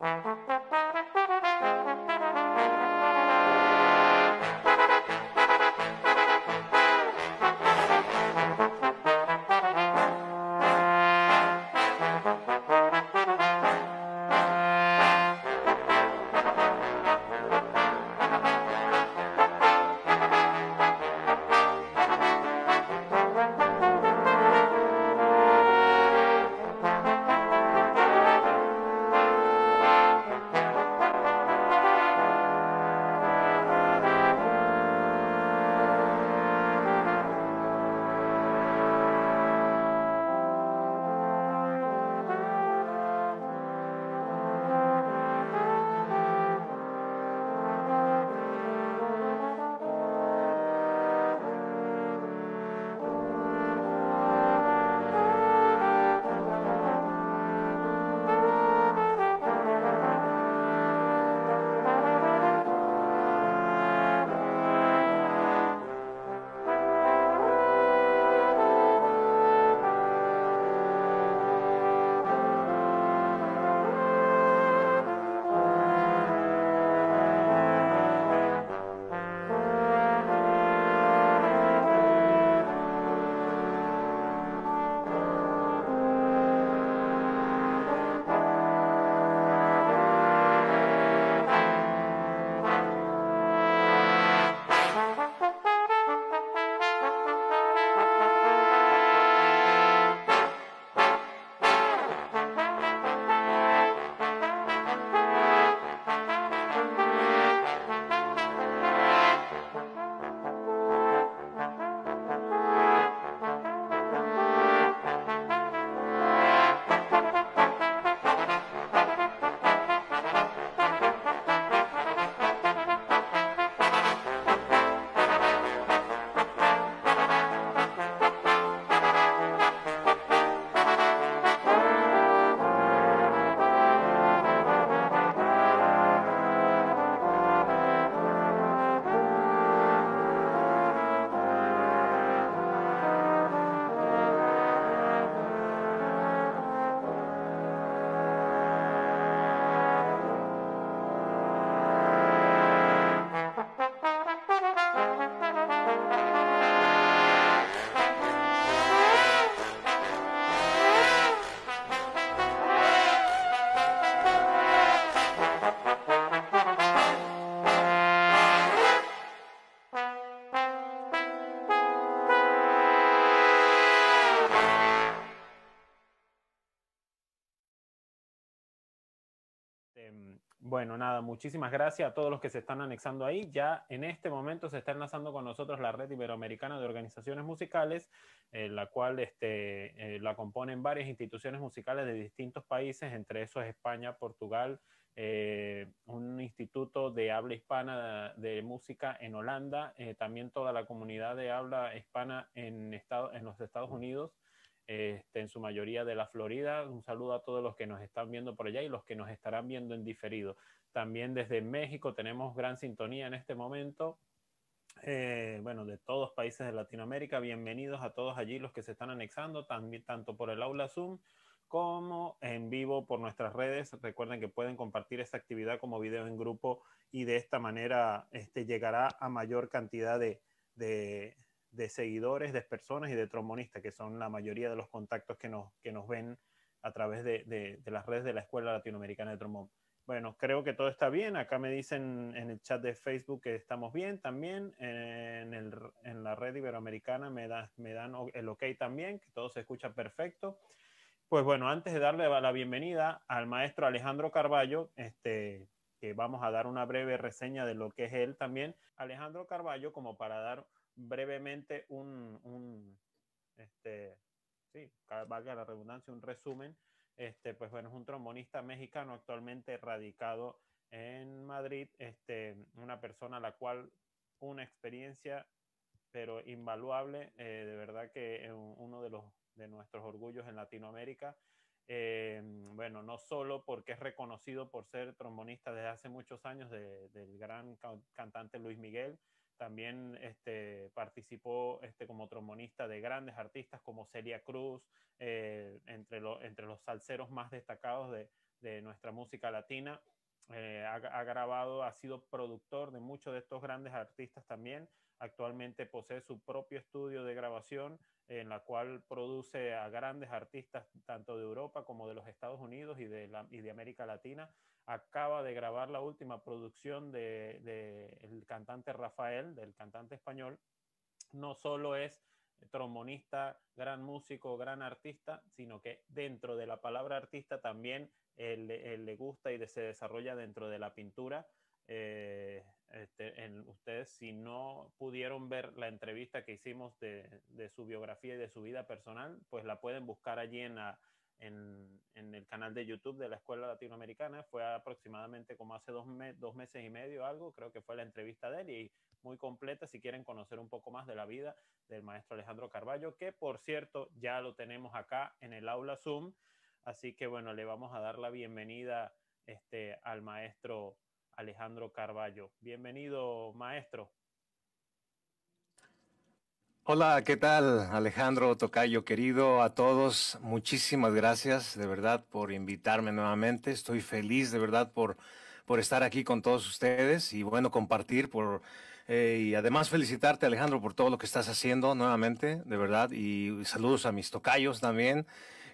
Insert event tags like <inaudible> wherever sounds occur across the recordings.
Thank you. nada, muchísimas gracias a todos los que se están anexando ahí. Ya en este momento se está enlazando con nosotros la Red Iberoamericana de Organizaciones Musicales, eh, la cual este, eh, la componen varias instituciones musicales de distintos países, entre esos España, Portugal, eh, un instituto de habla hispana de, música en Holanda, también toda la comunidad de habla hispana en, los Estados Unidos. Este, en su mayoría de la Florida. Un saludo a todos los que nos están viendo por allá y los que nos estarán viendo en diferido. También desde México tenemos gran sintonía en este momento. Eh, bueno, de todos países de Latinoamérica, bienvenidos a todos allí los que se están anexando, tanto por el aula Zoom como en vivo por nuestras redes. Recuerden que pueden compartir esta actividad como video en grupo y de esta manera este, llegará a mayor cantidad de, seguidores, de personas y de trombonistas, que son la mayoría de los contactos que nos, que nos ven a través de, las redes de la Escuela Latinoamericana de Trombón. Bueno, creo que todo está bien. Acá me dicen en el chat de Facebook que estamos bien también. Eh, en, la red iberoamericana me, dan el ok también, que todo se escucha perfecto. Pues bueno, antes de darle la bienvenida al maestro Alejandro Carballo, este, que vamos a dar una breve reseña de lo que es él también. Alejandro Carballo, como para dar brevemente un, este, sí, valga la redundancia, un resumen este, pues bueno, es un trombonista mexicano actualmente radicado en Madrid, este, una persona a la cual una experiencia, pero invaluable, eh, de verdad que es uno de, los, de nuestros orgullos en Latinoamérica. Eh, bueno, no solo porque es reconocido por ser trombonista desde hace muchos años del gran cantante Luis Miguel, también este, participó este, como trombonista de grandes artistas como Celia Cruz, eh, entre, entre los salseros más destacados de, de nuestra música latina. Eh, ha, grabado, ha sido productor de muchos de estos grandes artistas también. Actualmente posee su propio estudio de grabación en la cual produce a grandes artistas tanto de Europa como de los Estados Unidos y de, de América Latina. Acaba de grabar la última producción del de, cantante Rafael, del cantante español. No solo es trombonista, gran músico, gran artista, sino que dentro de la palabra artista también él, le gusta y se desarrolla dentro de la pintura. Eh, este, en, ustedes, si no pudieron ver la entrevista que hicimos de, su biografía y de su vida personal, pues la pueden buscar allí en, el canal de YouTube de la Escuela Latinoamericana. Fue aproximadamente como hace dos, dos meses y medio, algo, creo que fue la entrevista de él y muy completa si quieren conocer un poco más de la vida del maestro Alejandro Carballo, que por cierto ya lo tenemos acá en el aula Zoom. Así que bueno, le vamos a dar la bienvenida este, al maestro Alejandro Carballo. Bienvenido, maestro. Hola, ¿qué tal Alejandro Tocayo, querido? A todos, muchísimas gracias de verdad por invitarme nuevamente. Estoy feliz de verdad por, por estar aquí con todos ustedes y bueno, compartir por, eh, y además felicitarte Alejandro por todo lo que estás haciendo nuevamente, de verdad. Y saludos a mis tocayos también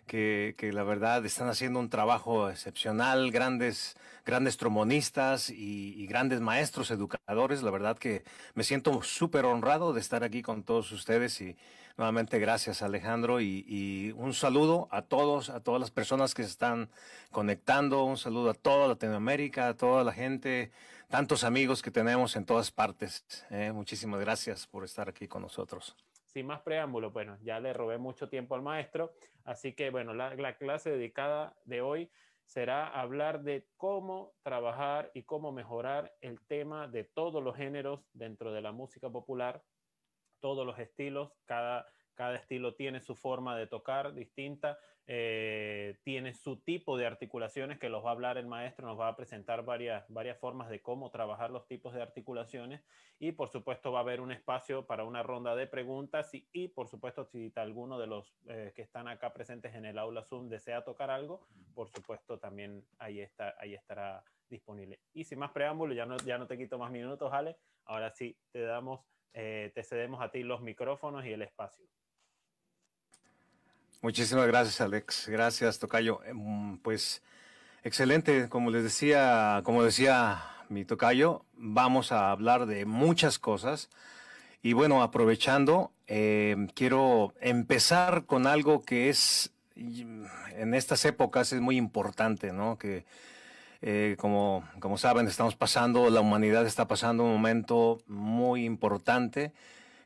que, la verdad están haciendo un trabajo excepcional, grandes, grandes tromonistas y, grandes maestros educadores. La verdad que me siento súper honrado de estar aquí con todos ustedes y nuevamente gracias Alejandro y, un saludo a todos, a todas las personas que se están conectando, un saludo a toda Latinoamérica, a toda la gente, tantos amigos que tenemos en todas partes. ¿eh? muchísimas gracias por estar aquí con nosotros sin más preámbulo, bueno, ya le robé mucho tiempo al maestro, así que bueno, la, la clase dedicada de hoy será hablar de cómo trabajar y cómo mejorar el tema de todos los géneros dentro de la música popular, todos los estilos, cada cada estilo tiene su forma de tocar distinta, eh, tiene su tipo de articulaciones que los va a hablar el maestro, nos va a presentar varias, varias formas de cómo trabajar los tipos de articulaciones y por supuesto va a haber un espacio para una ronda de preguntas y, por supuesto si alguno de los eh, que están acá presentes en el aula Zoom desea tocar algo, por supuesto también ahí, está, ahí estará disponible. Y sin más preámbulo, ya no, ya no te quito más minutos, Ale. Ahora sí, te damos, eh, te cedemos a ti los micrófonos y el espacio. Muchísimas gracias, Alex. Gracias, Tocayo. Eh, mm, pues excelente, como les decía, como decía mi Tocayo, vamos a hablar de muchas cosas. Y bueno, aprovechando, em, quiero empezar con algo que es en estas épocas es muy importante, ¿no? Que eh, como, como saben, estamos pasando, la humanidad está pasando un momento muy importante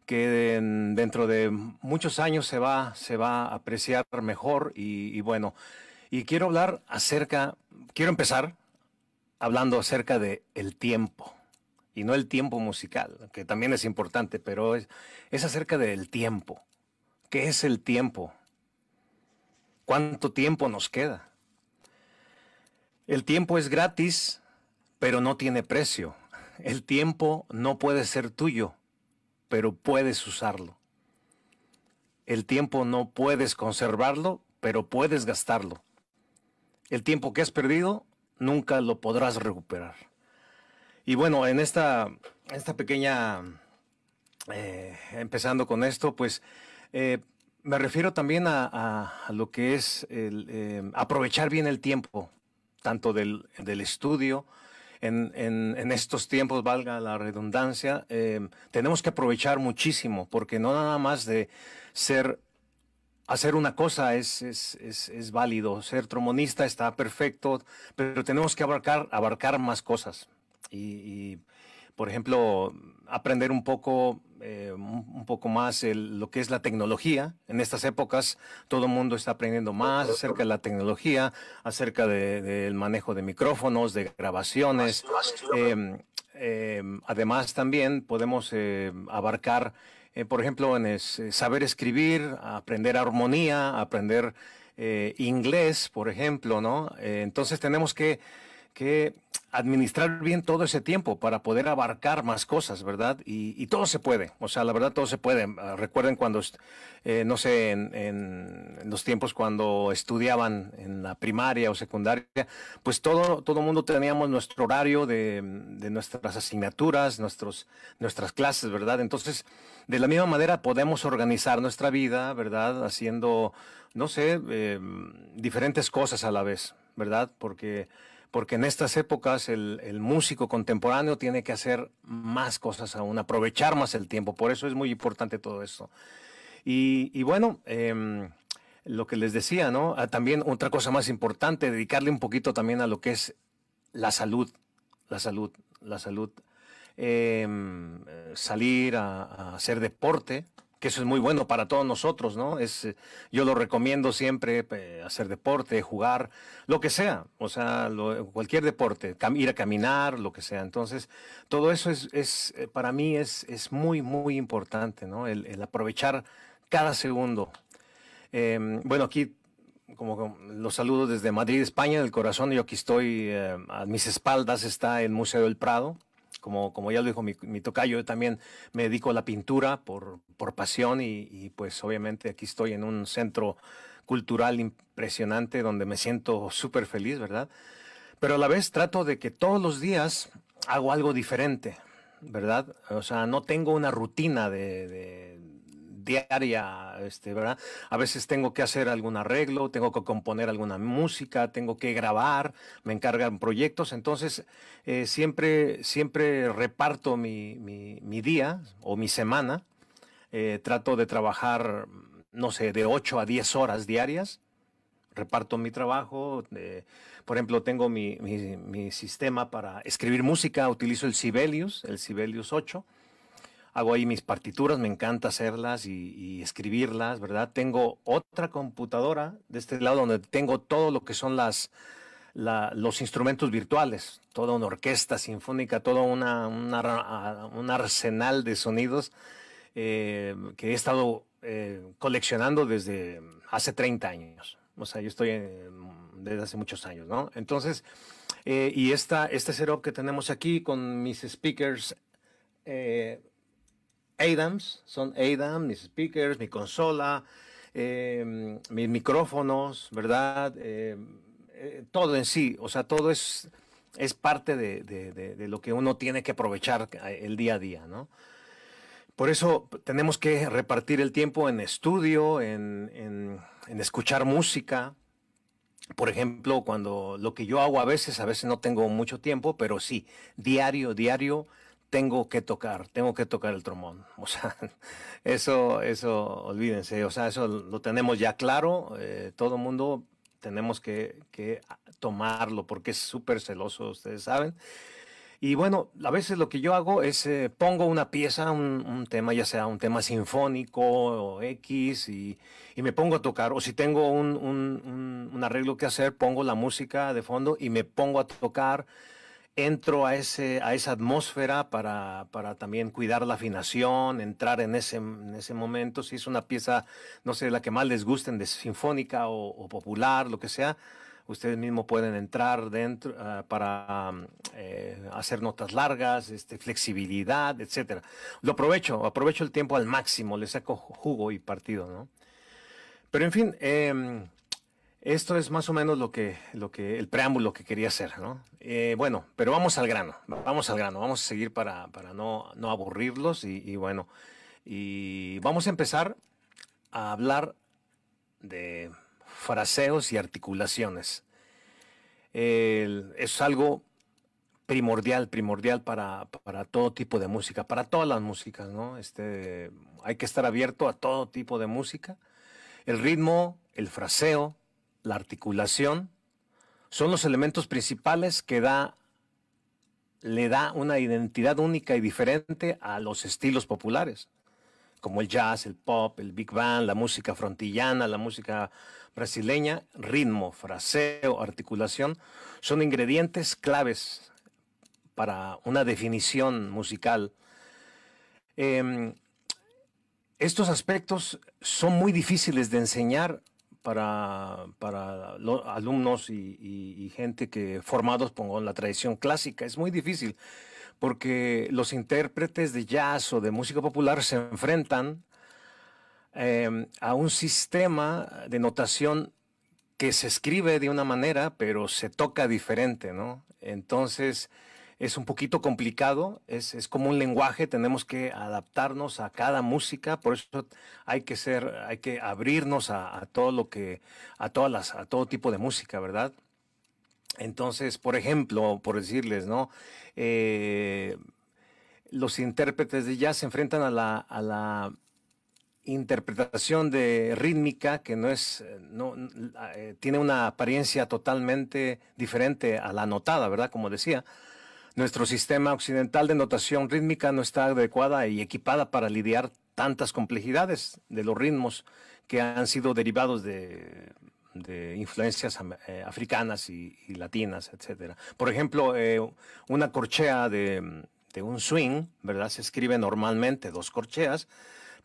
que dentro de muchos años se va, se va a apreciar mejor y, bueno. Y quiero hablar acerca, quiero empezar hablando acerca de el tiempo y no el tiempo musical, que también es importante, pero es, es, acerca del tiempo. ¿Qué es el tiempo? ¿Cuánto tiempo nos queda? El tiempo es gratis, pero no tiene precio. El tiempo no puede ser tuyo, pero puedes usarlo. El tiempo no puedes conservarlo, pero puedes gastarlo. El tiempo que has perdido nunca lo podrás recuperar. Y bueno, en esta, esta pequeña, eh, empezando con esto, pues eh, me refiero también a, lo que es eh, aprovechar bien el tiempo, tanto del estudio, en, en, estos tiempos, valga la redundancia, em, tenemos que aprovechar muchísimo, porque no nada más de ser hacer una cosa es, es, es, válido, ser tromonista está perfecto, pero tenemos que abarcar, abarcar más cosas. Y, y por ejemplo, aprender un poco, eh, un poco más lo que es la tecnología. En estas épocas todo el mundo está aprendiendo más acerca de la tecnología, acerca del manejo de micrófonos, de grabaciones. Em, em, además también podemos eh, abarcar, eh, por ejemplo, en saber escribir, aprender armonía, aprender inglés, por ejemplo, ¿no? entonces tenemos que que administrar bien todo ese tiempo para poder abarcar más cosas, ¿verdad? Y, todo se puede, o sea, la verdad todo se puede. Ah, recuerden cuando, eh, no sé, en, los tiempos cuando estudiaban en la primaria o secundaria, pues todo todo mundo teníamos nuestro horario de, nuestras asignaturas, nuestros nuestras clases, ¿verdad? Entonces, de la misma manera podemos organizar nuestra vida, ¿verdad? Haciendo, no sé, eh, diferentes cosas a la vez, ¿verdad? Porque porque en estas épocas el, músico contemporáneo tiene que hacer más cosas aún, aprovechar más el tiempo, por eso es muy importante todo esto. Y, bueno, em, lo que les decía, ¿no? Ah, también otra cosa más importante, dedicarle un poquito también a lo que es la salud, la salud, la salud. Em, salir a hacer deporte, que eso es muy bueno para todos nosotros, ¿no? Es, eh, yo lo recomiendo siempre, hacer deporte, jugar, lo que sea, o sea, cualquier deporte, ir a caminar, lo que sea. Entonces, todo eso es, es eh, para mí es, es muy, muy importante, ¿no? El, aprovechar cada segundo. Em, bueno, aquí como los saludo desde Madrid, España, del corazón. Yo aquí estoy, eh, a mis espaldas está el Museo del Prado, como, como ya lo dijo mi, tocayo, yo también me dedico a la pintura por, por pasión y, pues obviamente aquí estoy en un centro cultural impresionante donde me siento súper feliz, ¿verdad? Pero a la vez trato de que todos los días hago algo diferente, ¿verdad? O sea, no tengo una rutina de, de diaria, este, ¿verdad? A veces tengo que hacer algún arreglo, tengo que componer alguna música, tengo que grabar, me encargan proyectos, entonces eh, siempre, siempre reparto mi, día o mi semana, eh, trato de trabajar, no sé, de 8 a 10 horas diarias, reparto mi trabajo. Eh, por ejemplo, tengo mi, mi, sistema para escribir música, utilizo el Sibelius, el Sibelius 8 hago ahí mis partituras, me encanta hacerlas y, escribirlas, ¿verdad? Tengo otra computadora de este lado donde tengo todo lo que son las, los instrumentos virtuales, toda una orquesta sinfónica, todo una, un arsenal de sonidos eh, que he estado eh, coleccionando desde hace 30 años. O sea, yo estoy desde hace muchos años, ¿no? Entonces, eh, y esta, este setup que tenemos aquí con mis speakers eh, ADAMs, son Adams, mis speakers, mi consola, eh, mis micrófonos, ¿verdad? Eh, eh, todo en sí, o sea, todo es, es parte de, lo que uno tiene que aprovechar el día a día, ¿no? Por eso tenemos que repartir el tiempo en estudio, en escuchar música. Por ejemplo, cuando lo que yo hago a veces, a veces no tengo mucho tiempo, pero sí, diario, diario, tengo que tocar, tengo que tocar el trombón. <laughs> O sea, eso, eso, olvídense, o sea, eso lo tenemos ya claro, eh, todo el mundo tenemos que, tomarlo porque es súper celoso, ustedes saben. Y bueno, a veces lo que yo hago es eh, pongo una pieza, un, tema, ya sea un tema sinfónico o X, y, me pongo a tocar. O si tengo un, un arreglo que hacer, pongo la música de fondo y me pongo a tocar entro a, ese, a esa atmósfera para, también cuidar la afinación, entrar en ese, en ese momento. Si es una pieza, no sé, la que más les gusten, de sinfónica o, popular, lo que sea, ustedes mismos pueden entrar dentro ah, para mm, eh, hacer notas largas, este, flexibilidad, etcétera. Lo aprovecho, aprovecho el tiempo al máximo, le saco jugo y partido, ¿no? Pero en fin, em, esto es más o menos lo que, lo que el preámbulo que quería hacer, ¿no? Eh, bueno, pero vamos al grano, vamos al grano, vamos a seguir para, no, aburrirlos y, bueno, y vamos a empezar a hablar de fraseos y articulaciones. es algo primordial, primordial para, todo tipo de música, para todas las músicas, ¿no? Este, hay que estar abierto a todo tipo de música. El ritmo, el fraseo, la articulación, son los elementos principales que da, le da una identidad única y diferente a los estilos populares, como el jazz, el pop, el big band, la música frontillana, la música brasileña, ritmo, fraseo, articulación, son ingredientes claves para una definición musical. Em, estos aspectos son muy difíciles de enseñar para, para alumnos y, gente que formados en la tradición clásica. Es muy difícil porque los intérpretes de jazz o de música popular se enfrentan em, a un sistema de notación que se escribe de una manera, pero se toca diferente, ¿no? Entonces, es un poquito complicado, es, como un lenguaje, tenemos que adaptarnos a cada música, por eso hay que ser, hay que abrirnos a, todo lo que, a todas las, a todo tipo de música, ¿verdad? Entonces, por ejemplo, por decirles, ¿no? Eh, los intérpretes de jazz se enfrentan a la, interpretación de rítmica que no es no eh, tiene una apariencia totalmente diferente a la notada, ¿verdad? Como decía. Nuestro sistema occidental de notación rítmica no está adecuada y equipada para lidiar tantas complejidades de los ritmos que han sido derivados de, influencias eh, africanas y, latinas, etc. Por ejemplo, eh, una corchea de, un swing, ¿verdad? Se escribe normalmente dos corcheas,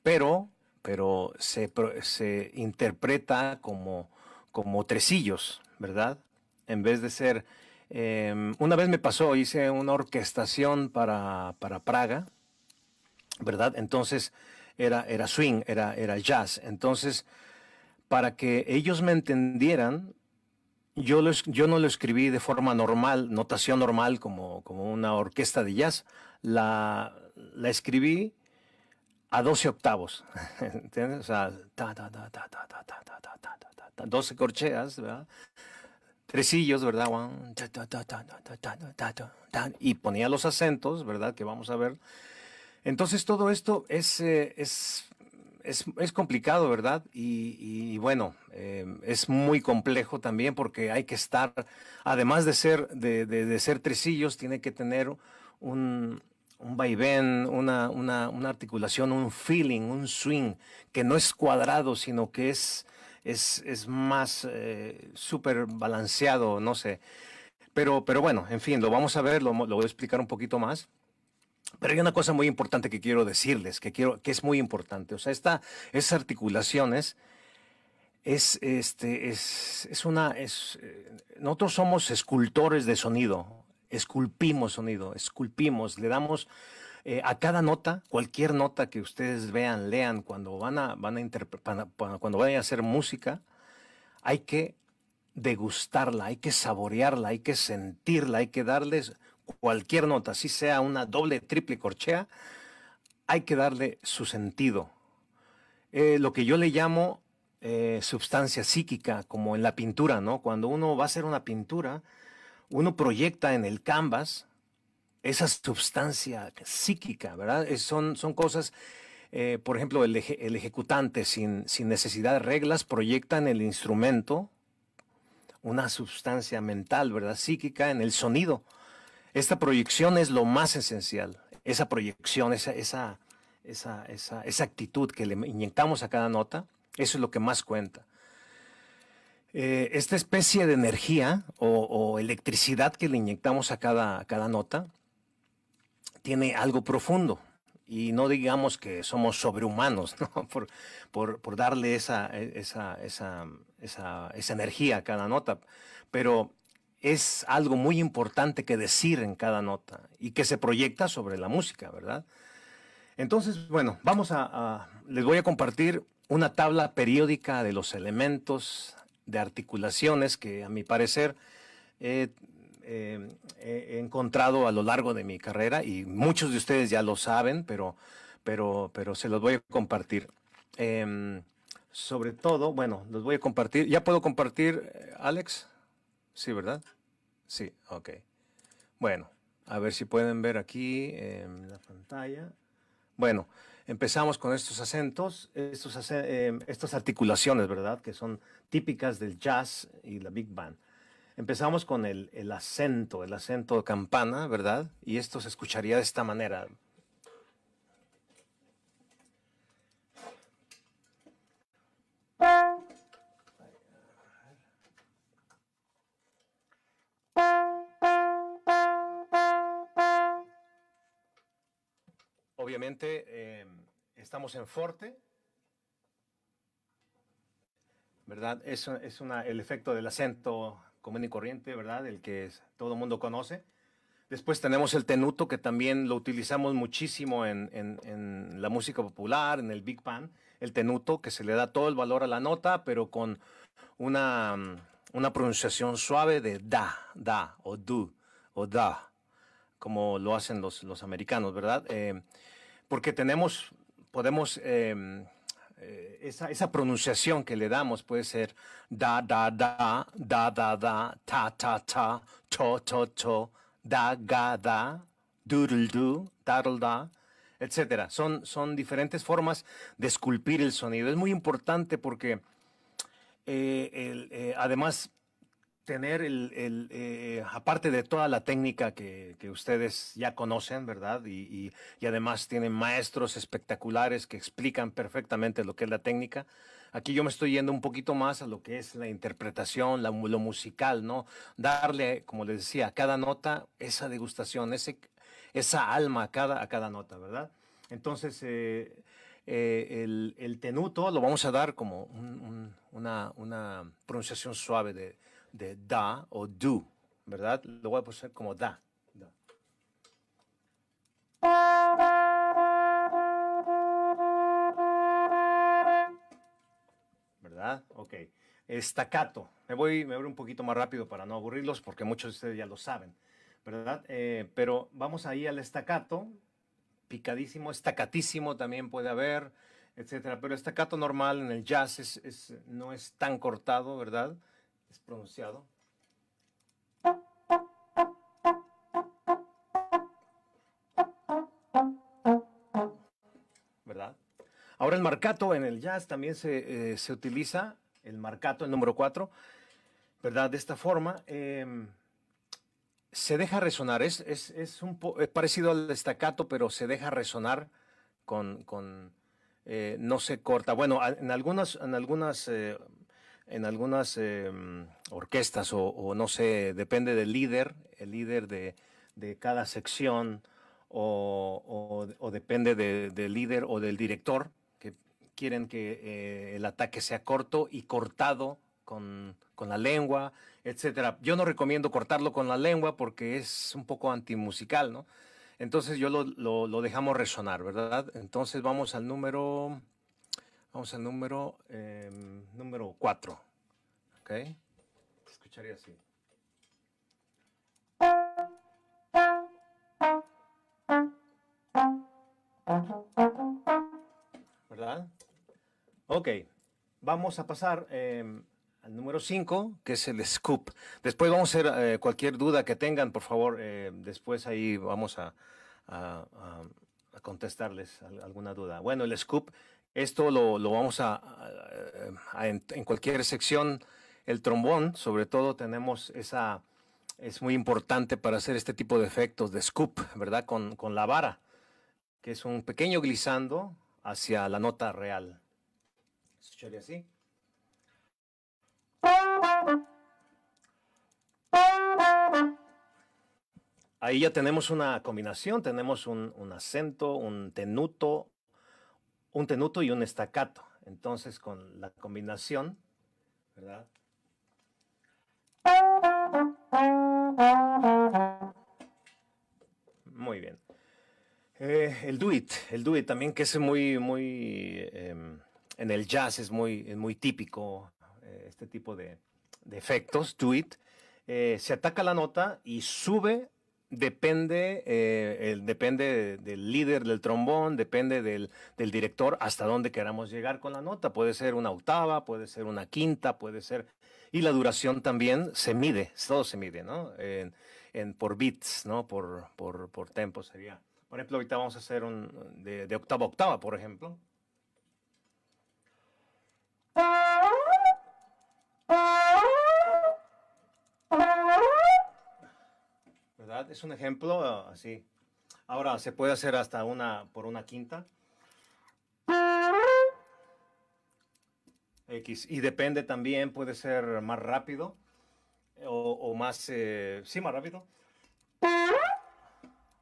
pero, pero se, interpreta como, como tresillos, ¿verdad? En vez de ser una vez me pasó, hice una orquestación para, para Praga, ¿verdad? Entonces era, era swing, era, era jazz. Entonces, para que ellos me entendieran, yo, yo no lo escribí de forma normal, notación normal, como, como una orquesta de jazz. La, la escribí a 12 octavos. ¿Entiendes? O sea, ta, ta, ta, ta, ta, ta, ta, ta, ta, ta, ta, 12 corcheas, ¿verdad? tresillos, ¿verdad? Y ponía los acentos, ¿verdad? Que vamos a ver. Entonces todo esto es, eh, es, es, complicado, ¿verdad? Y, bueno, eh, es muy complejo también porque hay que estar, además de ser, de, ser tresillos, tiene que tener un, vaivén, una, articulación, un feeling, un swing, que no es cuadrado, sino que es es, más eh, súper balanceado, no sé. Pero, pero bueno, en fin, lo vamos a ver, lo, voy a explicar un poquito más. Pero hay una cosa muy importante que quiero decirles, que, quiero, que es muy importante. O sea, esta, es articulaciones es, este, es, es una... Es, eh, nosotros somos escultores de sonido, esculpimos sonido, esculpimos, le damos eh, a cada nota, cualquier nota que ustedes vean, lean, cuando van a, cuando vayan a hacer música, hay que degustarla, hay que saborearla, hay que sentirla, hay que darles cualquier nota, si sea una doble, triple corchea, hay que darle su sentido. Eh, lo que yo le llamo substancia eh, sustancia psíquica, como en la pintura, ¿no? Cuando uno va a hacer una pintura, uno proyecta en el canvas esa substancia psíquica, ¿verdad? son, son cosas, eh, por ejemplo, el, ejecutante sin, necesidad de reglas proyecta en el instrumento una sustancia mental, ¿verdad? Psíquica en el sonido. Esta proyección es lo más esencial, esa proyección, esa, esa, esa, actitud que le inyectamos a cada nota, eso es lo que más cuenta. Eh, esta especie de energía o, electricidad que le inyectamos a cada, a cada nota, tiene algo profundo. Y no digamos que somos sobrehumanos, <laughs> por, por, darle e, esa, esa, energía a cada nota. Pero es algo muy importante que decir en cada nota y que se proyecta sobre la música, ¿verdad? Entonces, bueno, vamos a, les voy a compartir una tabla periódica de los elementos de articulaciones que a mi parecer eh, eh, he encontrado a lo largo de mi carrera y muchos de ustedes ya lo saben, pero, pero, pero se los voy a compartir. Em, sobre todo, bueno, los voy a compartir. ¿Ya puedo compartir, eh, Alex? Sí, ¿verdad? Sí, ok. Bueno, a ver si pueden ver aquí en em, la pantalla. Bueno, empezamos con estos acentos, estos, em, estas articulaciones, ¿verdad? Que son típicas del jazz y la big band. Empezamos con el, acento, el acento de campana, ¿verdad? Y esto se escucharía de esta manera. Obviamente em, estamos en forte, ¿verdad? Es, es el efecto del acento común y corriente, ¿verdad? El que todo el mundo conoce. Después tenemos el tenuto, que también lo utilizamos muchísimo en, la música popular, en el Big Band. El tenuto, que se le da todo el valor a la nota, pero con una, una pronunciación suave de da, da, o do, o da, como lo hacen los, los americanos, ¿verdad? Eh, porque tenemos, podemos eh, eh, esa, pronunciación que le damos puede ser da, da, da, da, da, da, ta, ta, ta, to, to, to, da, ga, da, doodle, do, daddle, da, etcétera. Son, son diferentes formas de esculpir el sonido. Es muy importante porque eh, el, eh, además tener el, el eh, aparte de toda la técnica que, que ustedes ya conocen, ¿verdad? Y, y, además tienen maestros espectaculares que explican perfectamente lo que es la técnica. Aquí yo me estoy yendo un poquito más a lo que es la interpretación, lo musical, ¿no? Darle, como les decía, a cada nota esa degustación, ese, esa alma a cada, a cada nota, ¿verdad? Entonces, eh, eh, el, tenuto lo vamos a dar como una, una pronunciación suave de, de da o do, ¿verdad? Lo voy a poner como da. ¿Verdad? Ok. Estacato. Me voy, me voy un poquito más rápido para no aburrirlos porque muchos de ustedes ya lo saben, ¿verdad? Eh, pero vamos ahí al estacato. Picadísimo, estacatísimo también puede haber etcétera. Pero estacato normal en el jazz no es tan cortado, ¿verdad? pronunciado. ¿Verdad? Ahora el marcato en el jazz también se, eh, utiliza, el marcato, el número 4, ¿verdad? De esta forma. Em, se deja resonar, es, es, es un parecido al destacato, pero se deja resonar con, eh, no se corta. Bueno, en algunas, en algunas eh, en algunas em, orquestas o, no sé, depende del líder, el líder de, cada sección o, depende del líder o del director, que quieren que eh, el ataque sea corto y cortado con, la lengua, etc. Yo no recomiendo cortarlo con la lengua porque es un poco antimusical, ¿no? Entonces yo lo, lo dejamos resonar, ¿verdad? Entonces vamos al número Vamos al número, em, número 4. ¿Ok? Escucharía así. ¿Verdad? Ok, vamos a pasar em, al número 5, que es el scoop. Después vamos a hacer eh, cualquier duda que tengan, por favor, eh, después ahí vamos a, a contestarles alguna duda. Bueno, el scoop esto lo, vamos a, en, cualquier sección, el trombón, sobre todo tenemos esa, es muy importante para hacer este tipo de efectos de scoop, ¿verdad? Con, la vara, que es un pequeño glissando hacia la nota real. Escucharía así. Ahí ya tenemos una combinación, tenemos un, un acento, un tenuto, un tenuto y un estacato. Entonces, con la combinación, ¿verdad? Muy bien. Eh, el duet, el duet también que es muy, muy, em, en el jazz es muy, muy típico eh, este tipo de, de efectos, duet. Eh, se ataca la nota y sube depende, eh, el, depende del líder del trombón, depende del, director hasta dónde queramos llegar con la nota. Puede ser una octava, puede ser una quinta, puede ser... Y la duración también se mide, todo se mide, ¿no? En, por bits, ¿no? Por, por, tempo sería. Por ejemplo, ahorita vamos a hacer un de, de octava a octava, por ejemplo. Es un ejemplo ah, así. Ahora se puede hacer hasta una por una quinta. X. Y depende también, puede ser más rápido eh, o, más, eh, sí, más rápido.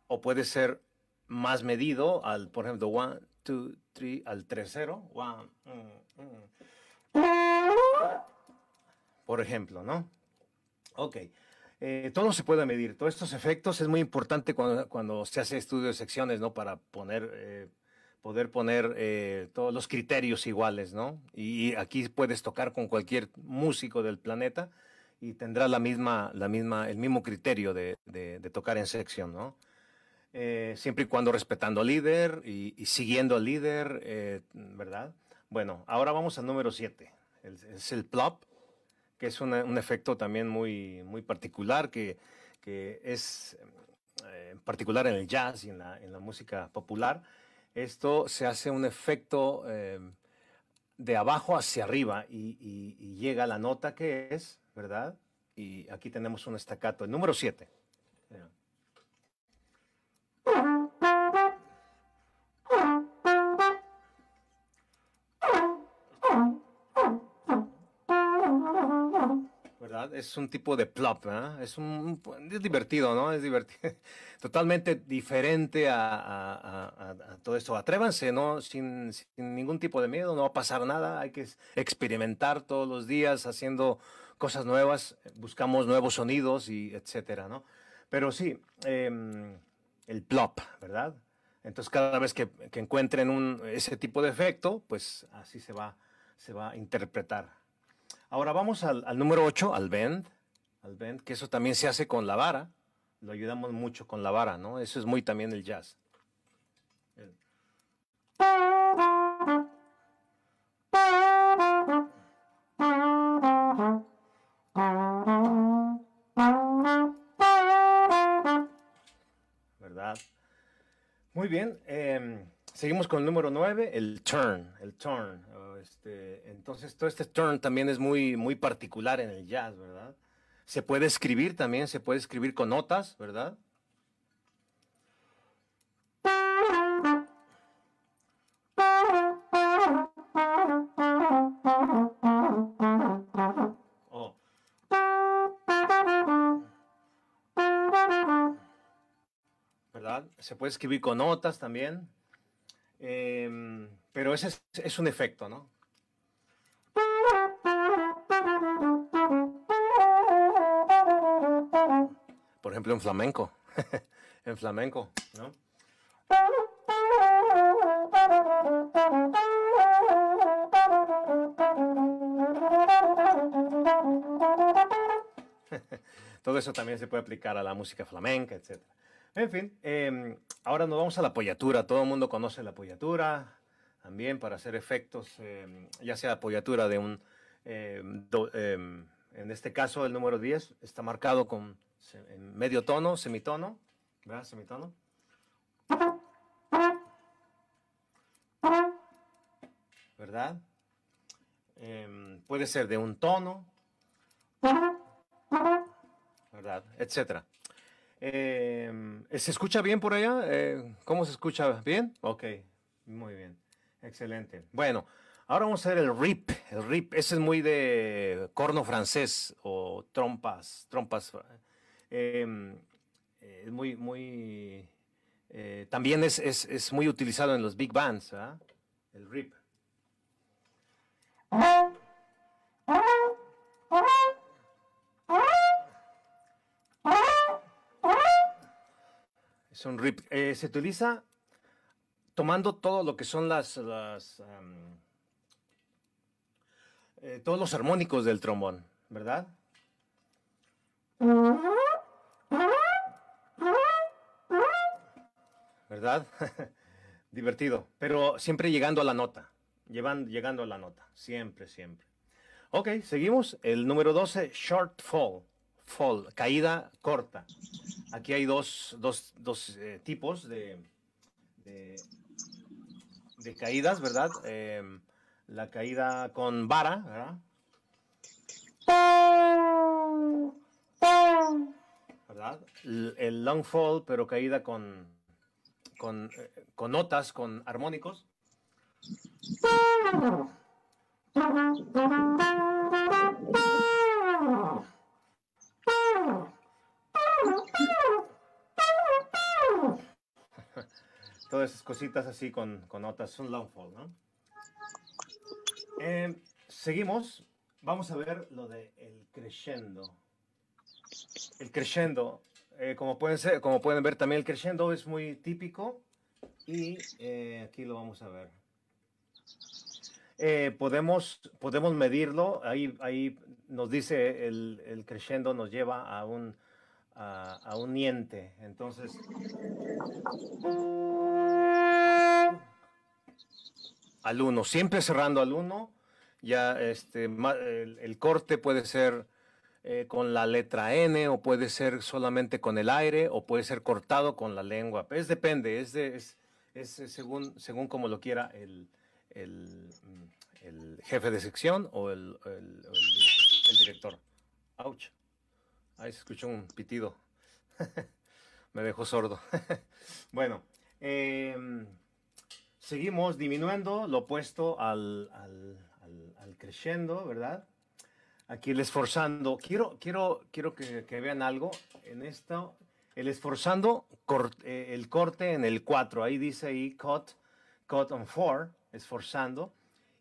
O puede ser más medido al, por ejemplo, 1, 2, 3, al 3-0. Mm, mm. Por ejemplo, ¿no? Ok. Eh, todo se puede medir. Todos estos efectos es muy importante cuando, se hace estudio de secciones, ¿no? Para poner, eh, poder poner eh, todos los criterios iguales, ¿no? Y, aquí puedes tocar con cualquier músico del planeta y tendrás la misma, la misma, el mismo criterio de, tocar en sección, ¿no? siempre y cuando respetando al líder y, siguiendo al líder, ¿verdad? Bueno, ahora vamos al número 7. Es el plop que es un efecto también muy, muy particular, que, es eh, particular en el jazz y en la, música popular. Esto se hace un efecto eh, de abajo hacia arriba y, y llega la nota que es, ¿verdad? Y aquí tenemos un estacato, el número 7. Es un tipo de plop, Es, un, es divertido, ¿no? Es divertido. <laughs> Totalmente diferente a, todo esto. Atrévanse, ¿no? Sin, ningún tipo de miedo, no va a pasar nada. Hay que experimentar todos los días haciendo cosas nuevas. Buscamos nuevos sonidos y etcétera, ¿no? Pero sí, em, el plop, ¿verdad? Entonces cada vez que, encuentren ese tipo de efecto, pues así se va, se va a interpretar. Ahora vamos al, número 8, al bend, al bend, que eso también se hace con la vara. Lo ayudamos mucho con la vara, ¿no? Eso es muy también el jazz. ¿Verdad? Muy bien. Em, seguimos con el número 9, el turn. El turn. Este, entonces todo este turn también es muy, muy particular en el jazz, ¿verdad? Se puede escribir también, se puede escribir con notas, ¿verdad? Oh. ¿Verdad? Se puede escribir con notas también. Em, pero ese es, un efecto, ¿no? por ejemplo, en flamenco. <laughs> en flamenco, <laughs> Todo eso también se puede aplicar a la música flamenca, etcétera. En fin, em, ahora nos vamos a la apoyatura. Todo el mundo conoce la apoyatura. también para hacer efectos, em, ya sea apoyatura de un... Em, en este caso, el número 10 está marcado con medio tono, semitono, ¿verdad? Semitono. ¿Verdad? Em, puede ser de un tono, ¿verdad? Etcétera. Em, ¿Se escucha bien por allá? Eh, ¿Cómo se escucha? ¿Bien? Ok, muy bien. Excelente. Bueno, ahora vamos a ver el rip. El rip, ese es muy de corno francés o trompas, trompas Em, eh, es muy, muy, eh, también es, es, muy utilizado en los big bands, ¿ah? el rip. Es un rip. Eh, se utiliza tomando todo lo que son las, las em, todos los armónicos del trombón, ¿verdad? ¿verdad? <laughs> Divertido, pero siempre llegando a la nota, llegando a la nota, siempre, siempre. Ok, seguimos. El número 12, short fall, fall, caída corta. Aquí hay dos, eh, tipos de, de, caídas, ¿verdad? Em, la caída con vara, ¿verdad? ¿Verdad? el long fall, pero caída con con, notas, con armónicos. <laughs> Todas esas cositas así con, con notas, un fall, ¿no? Eh, seguimos, vamos a ver lo del El crescendo. El crescendo eh, como, pueden ser, como pueden ver también el crescendo es muy típico y eh, aquí lo vamos a ver. Eh, podemos, podemos medirlo, ahí, ahí nos dice el, el crescendo nos lleva a un, a, un niente, entonces... Al uno, siempre cerrando al uno, ya este, el corte puede ser eh, con la letra N o puede ser solamente con el aire o puede ser cortado con la lengua. Pues depende, es, de, es, eh, según, según como lo quiera el, el, mm, jefe de sección o el, director. Ouch. Ahí se escuchó un pitido. <laughs> Me dejó sordo. <laughs> bueno, em, seguimos disminuyendo lo opuesto al, al, al ¿verdad? aquí el esforzando. Quiero, quiero, quiero que, vean algo en esto. El esforzando, eh, el corte en el 4. Ahí dice ahí cut, cut on 4, esforzando.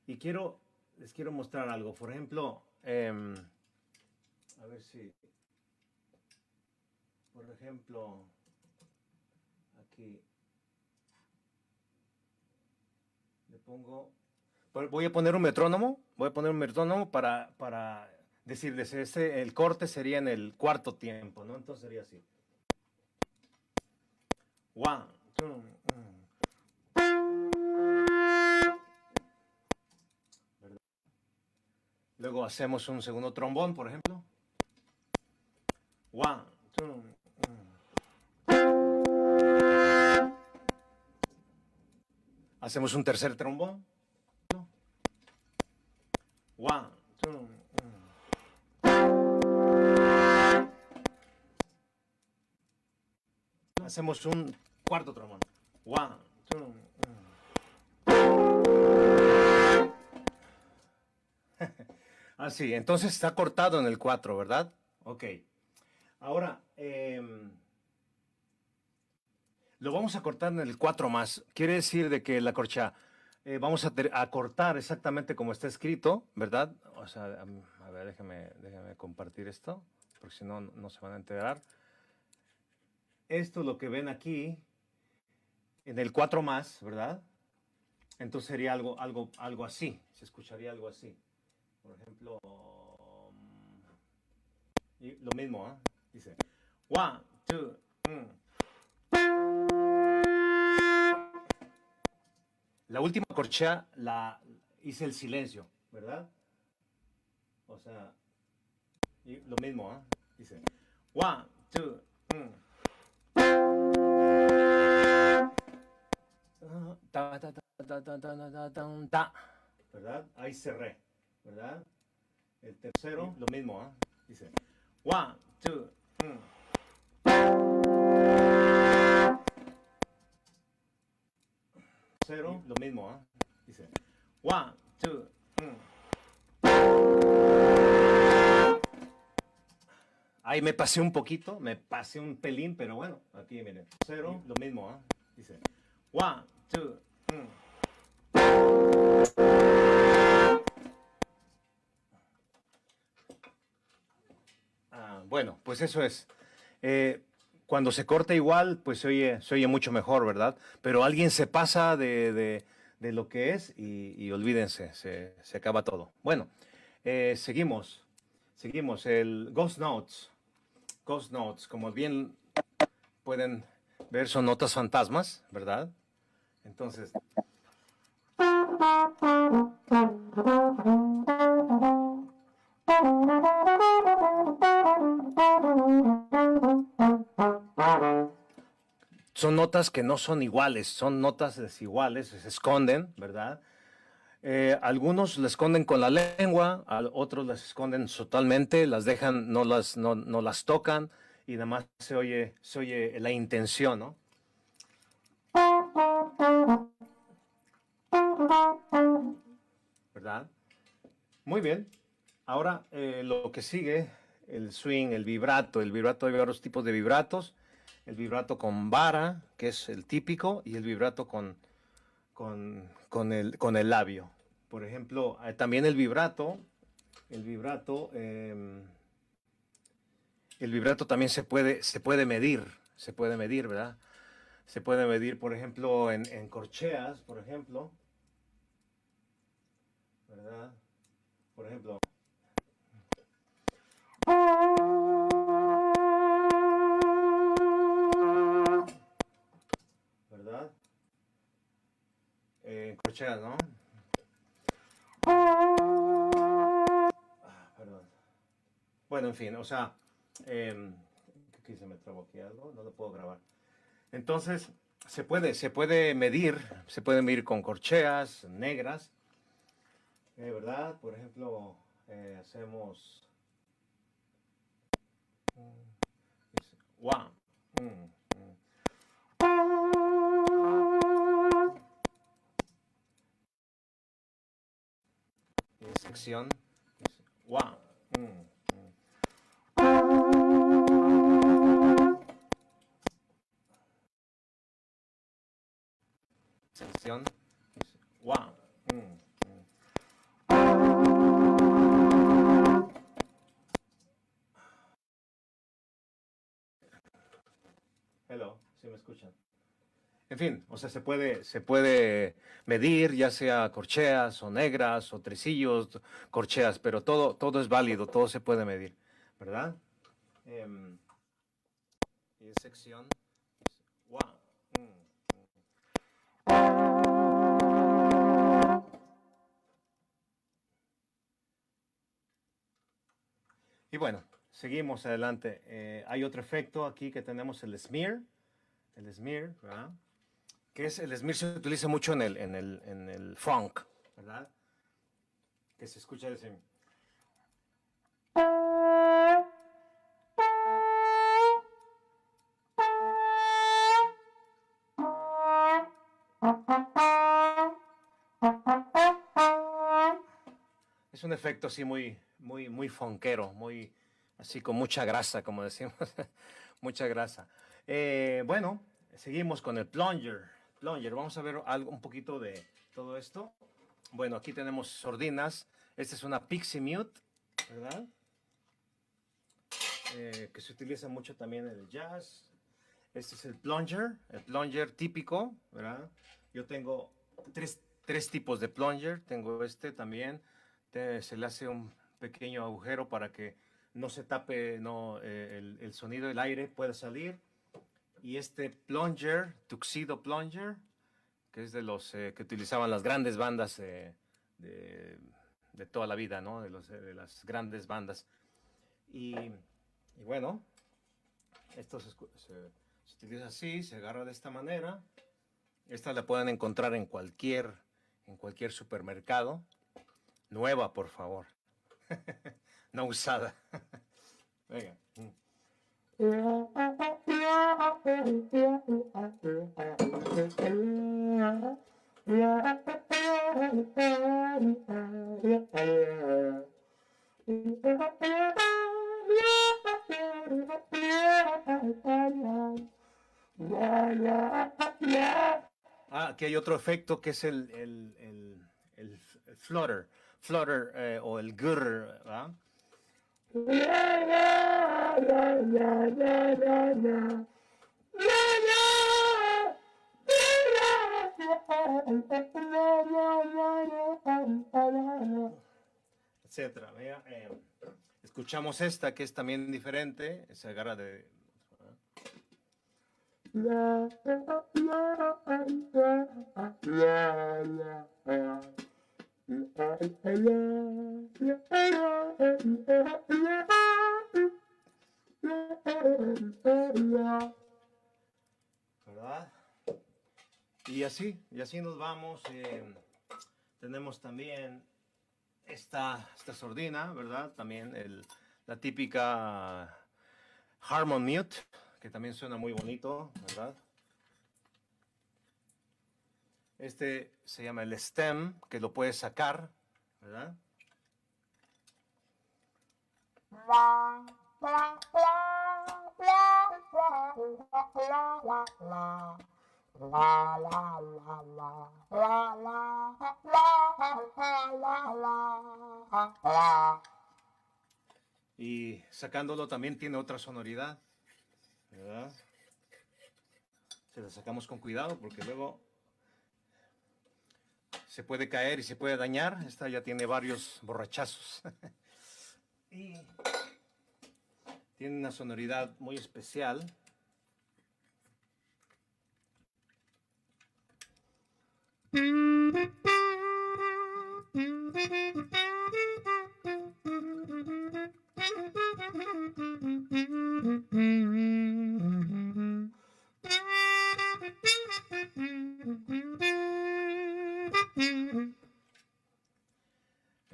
Y quiero, les quiero mostrar algo. Por ejemplo, em, a ver si, por ejemplo, aquí le pongo voy a poner un metrónomo, voy a poner un metrónomo para, para decirles, ese, el corte sería en el cuarto tiempo, ¿no? Entonces sería así. One, mm. Luego hacemos un segundo trombón, por ejemplo. One, two, mm. Hacemos un tercer trombón. One, mm. Hacemos un cuarto tromón. One, two, mm. <laughs> Así, entonces está cortado en el 4, ¿verdad? Ok. Ahora, em, lo vamos a cortar en el 4 más. Quiere decir de que la corcha eh, vamos a, cortar exactamente como está escrito, ¿verdad? O sea, a ver, déjame, déjame compartir esto, porque si no, no se van a enterar esto es lo que ven aquí en el 4 más, ¿verdad? Entonces sería algo, algo, algo así, se escucharía algo así. Por ejemplo, mm, y lo mismo, ¿eh? Dice, one, two, mm. La última corchea la hice el silencio, ¿verdad? O sea, y lo mismo, ¿eh? Dice, one, two, mm. ¿Verdad? Ahí cerré. ¿Verdad? El tercero, lo mismo, Dice. One, two, Cero, lo mismo, ¿eh? Dice. One, two, Ahí me pasé un poquito, me pasé un pelín, pero bueno, aquí mire Cero, lo mismo, ¿eh? Dice. One, Mm. Ah, bueno, pues eso es. Eh, cuando se corta igual, pues se oye, oye mucho mejor, ¿verdad? Pero alguien se pasa de, lo que es y, olvídense, se, acaba todo. Bueno, eh, seguimos. Seguimos. El Ghost Notes. Ghost Notes, como bien pueden ver, son notas fantasmas, ¿verdad? Entonces. Son notas que no son iguales, son notas desiguales, se esconden, ¿verdad? Eh, algunos las esconden con la lengua, a otros las esconden totalmente, las dejan, no las, no, las tocan y nada más se oye, se oye la intención, ¿no? ¿Verdad? Muy bien. Ahora eh, lo que sigue, el swing, el vibrato. El vibrato, hay varios tipos de vibratos. El vibrato con vara, que es el típico, y el vibrato con, con, el, con el labio. Por ejemplo, eh, también el vibrato, el vibrato, em, el vibrato también se puede, se puede medir, se puede medir, ¿verdad? Se puede medir, por ejemplo, en corcheas, por ejemplo, ¿verdad? Por ejemplo, ¿verdad? Eh, corcheas, ¿no? Ah, perdón. Bueno, en fin, o sea, eh, aquí se me trabó aquí algo, no lo puedo grabar. Entonces, se puede, se puede medir, se puede medir con corcheas negras, de eh, ¿Verdad? Por ejemplo, eh, hacemos... One. Mm, mm, mm, sección. One. sección. One. escuchan. En fin, o sea, se puede, se puede medir, ya sea corcheas o negras o tresillos, corcheas, pero todo, todo es válido, todo se puede medir, ¿verdad? Em, y sección. Y bueno, seguimos adelante. Eh, hay otro efecto aquí que tenemos el smear el smear, ¿verdad? Que es, el smear se utiliza mucho en el, en el, en el funk, ¿verdad? Que se escucha ese... Es un efecto así muy, muy, muy fonquero, muy así con mucha grasa, como decimos, <laughs> mucha grasa. Eh, bueno, seguimos con el plunger. vamos a ver algo, un poquito de todo esto. Bueno, aquí tenemos sordinas. Esta es una Pixie Mute, ¿verdad? Eh, que se utiliza mucho también en el jazz. Este es el plunger, el plunger típico, ¿verdad? Yo tengo tres, tipos de plunger. Tengo este también. se le hace un pequeño agujero para que no se tape eh, el, el sonido, el aire pueda salir y este plunger, tuxedo plunger, que es de los eh, que utilizaban las grandes bandas eh, de, de, toda la vida, ¿no? De, eh, de las grandes bandas. Y, bueno, esto se, utiliza así, se agarra de esta manera. Esta la pueden encontrar en cualquier, en cualquier supermercado. Nueva, por favor. <laughs> no usada. <laughs> Venga. Mm. Ah, aquí hay otro efecto que es el, el, el, flutter, flutter eh, o el gurr, etcétera. Eh, escuchamos esta que es también diferente, esa garra de. ¿Eh? ¿Verdad? Y así, y así nos vamos. Eh, tenemos también esta, sordina, ¿verdad? También el, la típica Harmon Mute, que también suena muy bonito, ¿verdad? Este se llama el stem, que lo puedes sacar, ¿verdad? Y sacándolo también tiene otra sonoridad, ¿verdad? Se la sacamos con cuidado porque luego se puede caer y se puede dañar. Esta ya tiene varios borrachazos. <laughs> y tiene una sonoridad muy especial.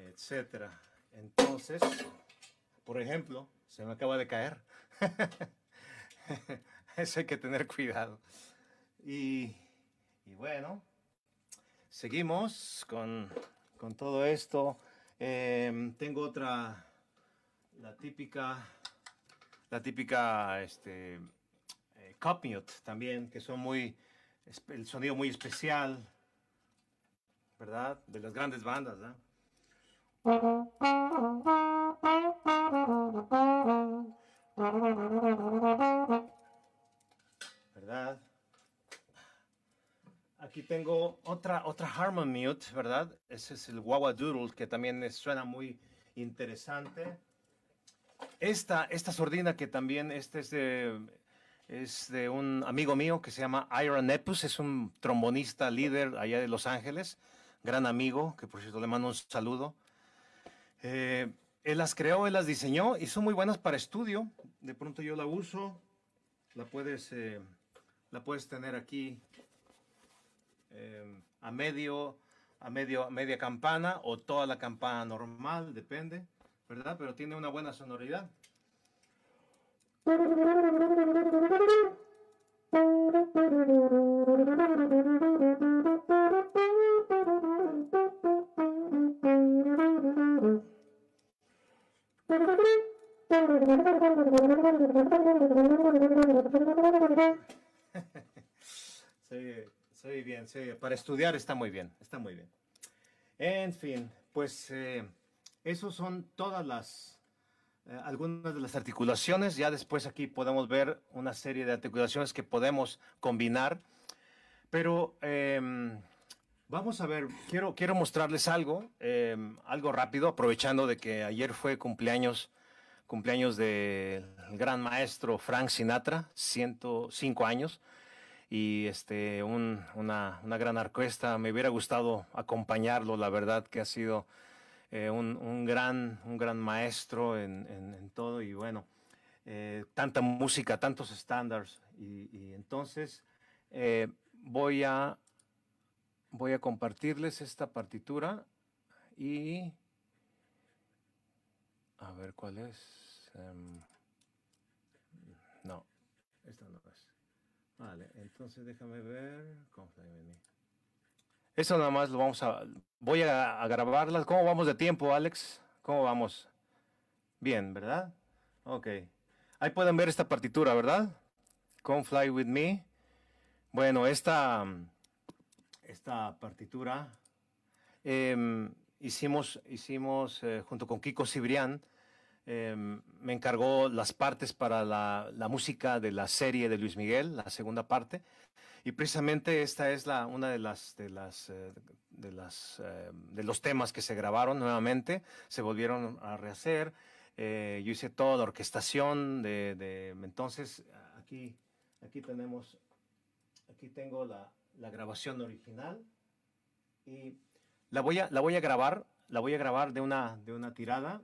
etcétera. Entonces, por ejemplo, se me acaba de caer. <laughs> Eso hay que tener cuidado. Y, bueno, seguimos con, todo esto. Em, tengo otra, la típica, la típica, este, eh, también, que son muy, el sonido muy especial, ¿verdad? De las grandes bandas, ¿Verdad? Aquí tengo otra, otra Harmon Mute, ¿verdad? Ese es el Wawa Doodle, que también suena muy interesante. Esta, esta sordina que también, este es de, es de un amigo mío que se llama Iron Nepus es un trombonista líder allá de Los Ángeles, gran amigo, que por cierto le mando un saludo. Eh, él las creó, él las diseñó y son muy buenas para estudio. De pronto yo la uso, la puedes, eh, la puedes tener aquí eh, a medio, a medio, media campana o toda la campana normal, depende, ¿verdad? Pero tiene una buena sonoridad. <laughs> Sí, sí, bien, sí. Para estudiar está muy bien, está muy bien. En fin, pues eh, esos son todas las, eh, algunas de las articulaciones. Ya después aquí podemos ver una serie de articulaciones que podemos combinar. Pero... Em, Vamos a ver, quiero, quiero mostrarles algo, em, algo rápido, aprovechando de que ayer fue cumpleaños, cumpleaños del gran maestro Frank Sinatra, 105 años, y este, una, una, gran orquesta. Me hubiera gustado acompañarlo, la verdad que ha sido eh, un, un, gran, un gran maestro en, en, todo, y bueno, eh, tanta música, tantos estándares, y, entonces eh, voy a Voy a compartirles esta partitura y... A ver cuál es. Em, no, esta no es. Vale, entonces déjame ver. Eso nada más lo vamos a... Voy a, grabarla. ¿Cómo vamos de tiempo, Alex? ¿Cómo vamos? Bien, ¿verdad? Ok. Ahí pueden ver esta partitura, ¿verdad? Come Fly With Me. Bueno, esta esta partitura. Em, hicimos, hicimos eh, junto con Kiko Cibrián, em, me encargó las partes para la, la, música de la serie de Luis Miguel, la segunda parte. Y precisamente esta es la, una de las, de las, eh, de las, em, de los temas que se grabaron nuevamente, se volvieron a rehacer. Eh, yo hice toda la orquestación de, entonces aquí, aquí tenemos, aquí tengo la, la grabación original y la voy a, la voy a grabar, la voy a grabar de una, de una tirada.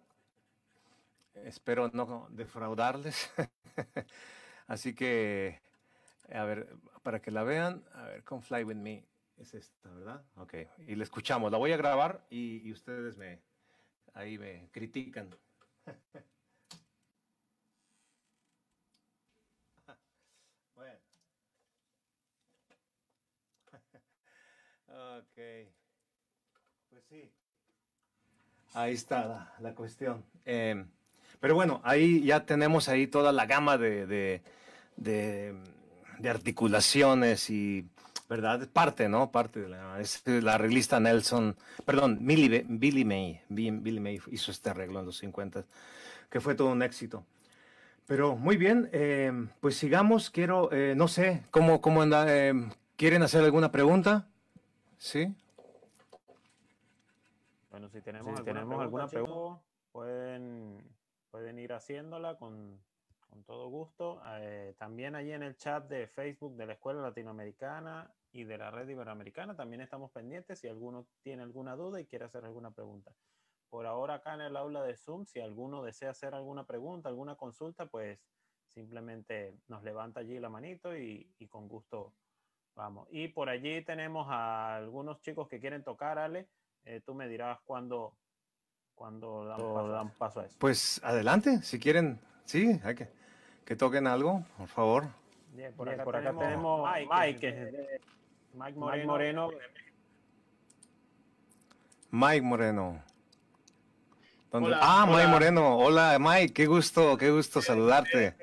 Espero no defraudarles. <laughs> Así que, a ver, para que la vean, a ver, con Fly With Me. Es esta, ¿verdad? Ok, y la escuchamos. La voy a grabar y, y ustedes me, ahí me critican. <laughs> Ok. Pues sí. Ahí está la, cuestión. Em, pero bueno, ahí ya tenemos ahí toda la gama de, articulaciones y, ¿verdad? Parte, ¿no? Parte de la, es la Nelson, perdón, Billy May, Billy May hizo este arreglo en los 50, que fue todo un éxito. Pero muy bien, em, pues sigamos, quiero, eh, no sé, ¿cómo, cómo em, ¿Quieren hacer alguna pregunta? Sí. Bueno, si tenemos, alguna, pregunta, pueden, pueden ir haciéndola con, todo gusto. Eh, también allí en el chat de Facebook de la Escuela Latinoamericana y de la Red Iberoamericana también estamos pendientes si alguno tiene alguna duda y quiere hacer alguna pregunta. Por ahora acá en el aula de Zoom, si alguno desea hacer alguna pregunta, alguna consulta, pues simplemente nos levanta allí la manito y, y con gusto Vamos, y por allí tenemos a algunos chicos que quieren tocar, Ale. Eh, tú me dirás cuándo, cuando dan, paso, a eso. Pues adelante, si quieren, sí, hay que, que toquen algo, por favor. Bien, por, acá, tenemos Mike, Mike, Moreno. Mike Moreno. ah, Mike Moreno. Hola, Mike. Qué gusto, qué gusto saludarte.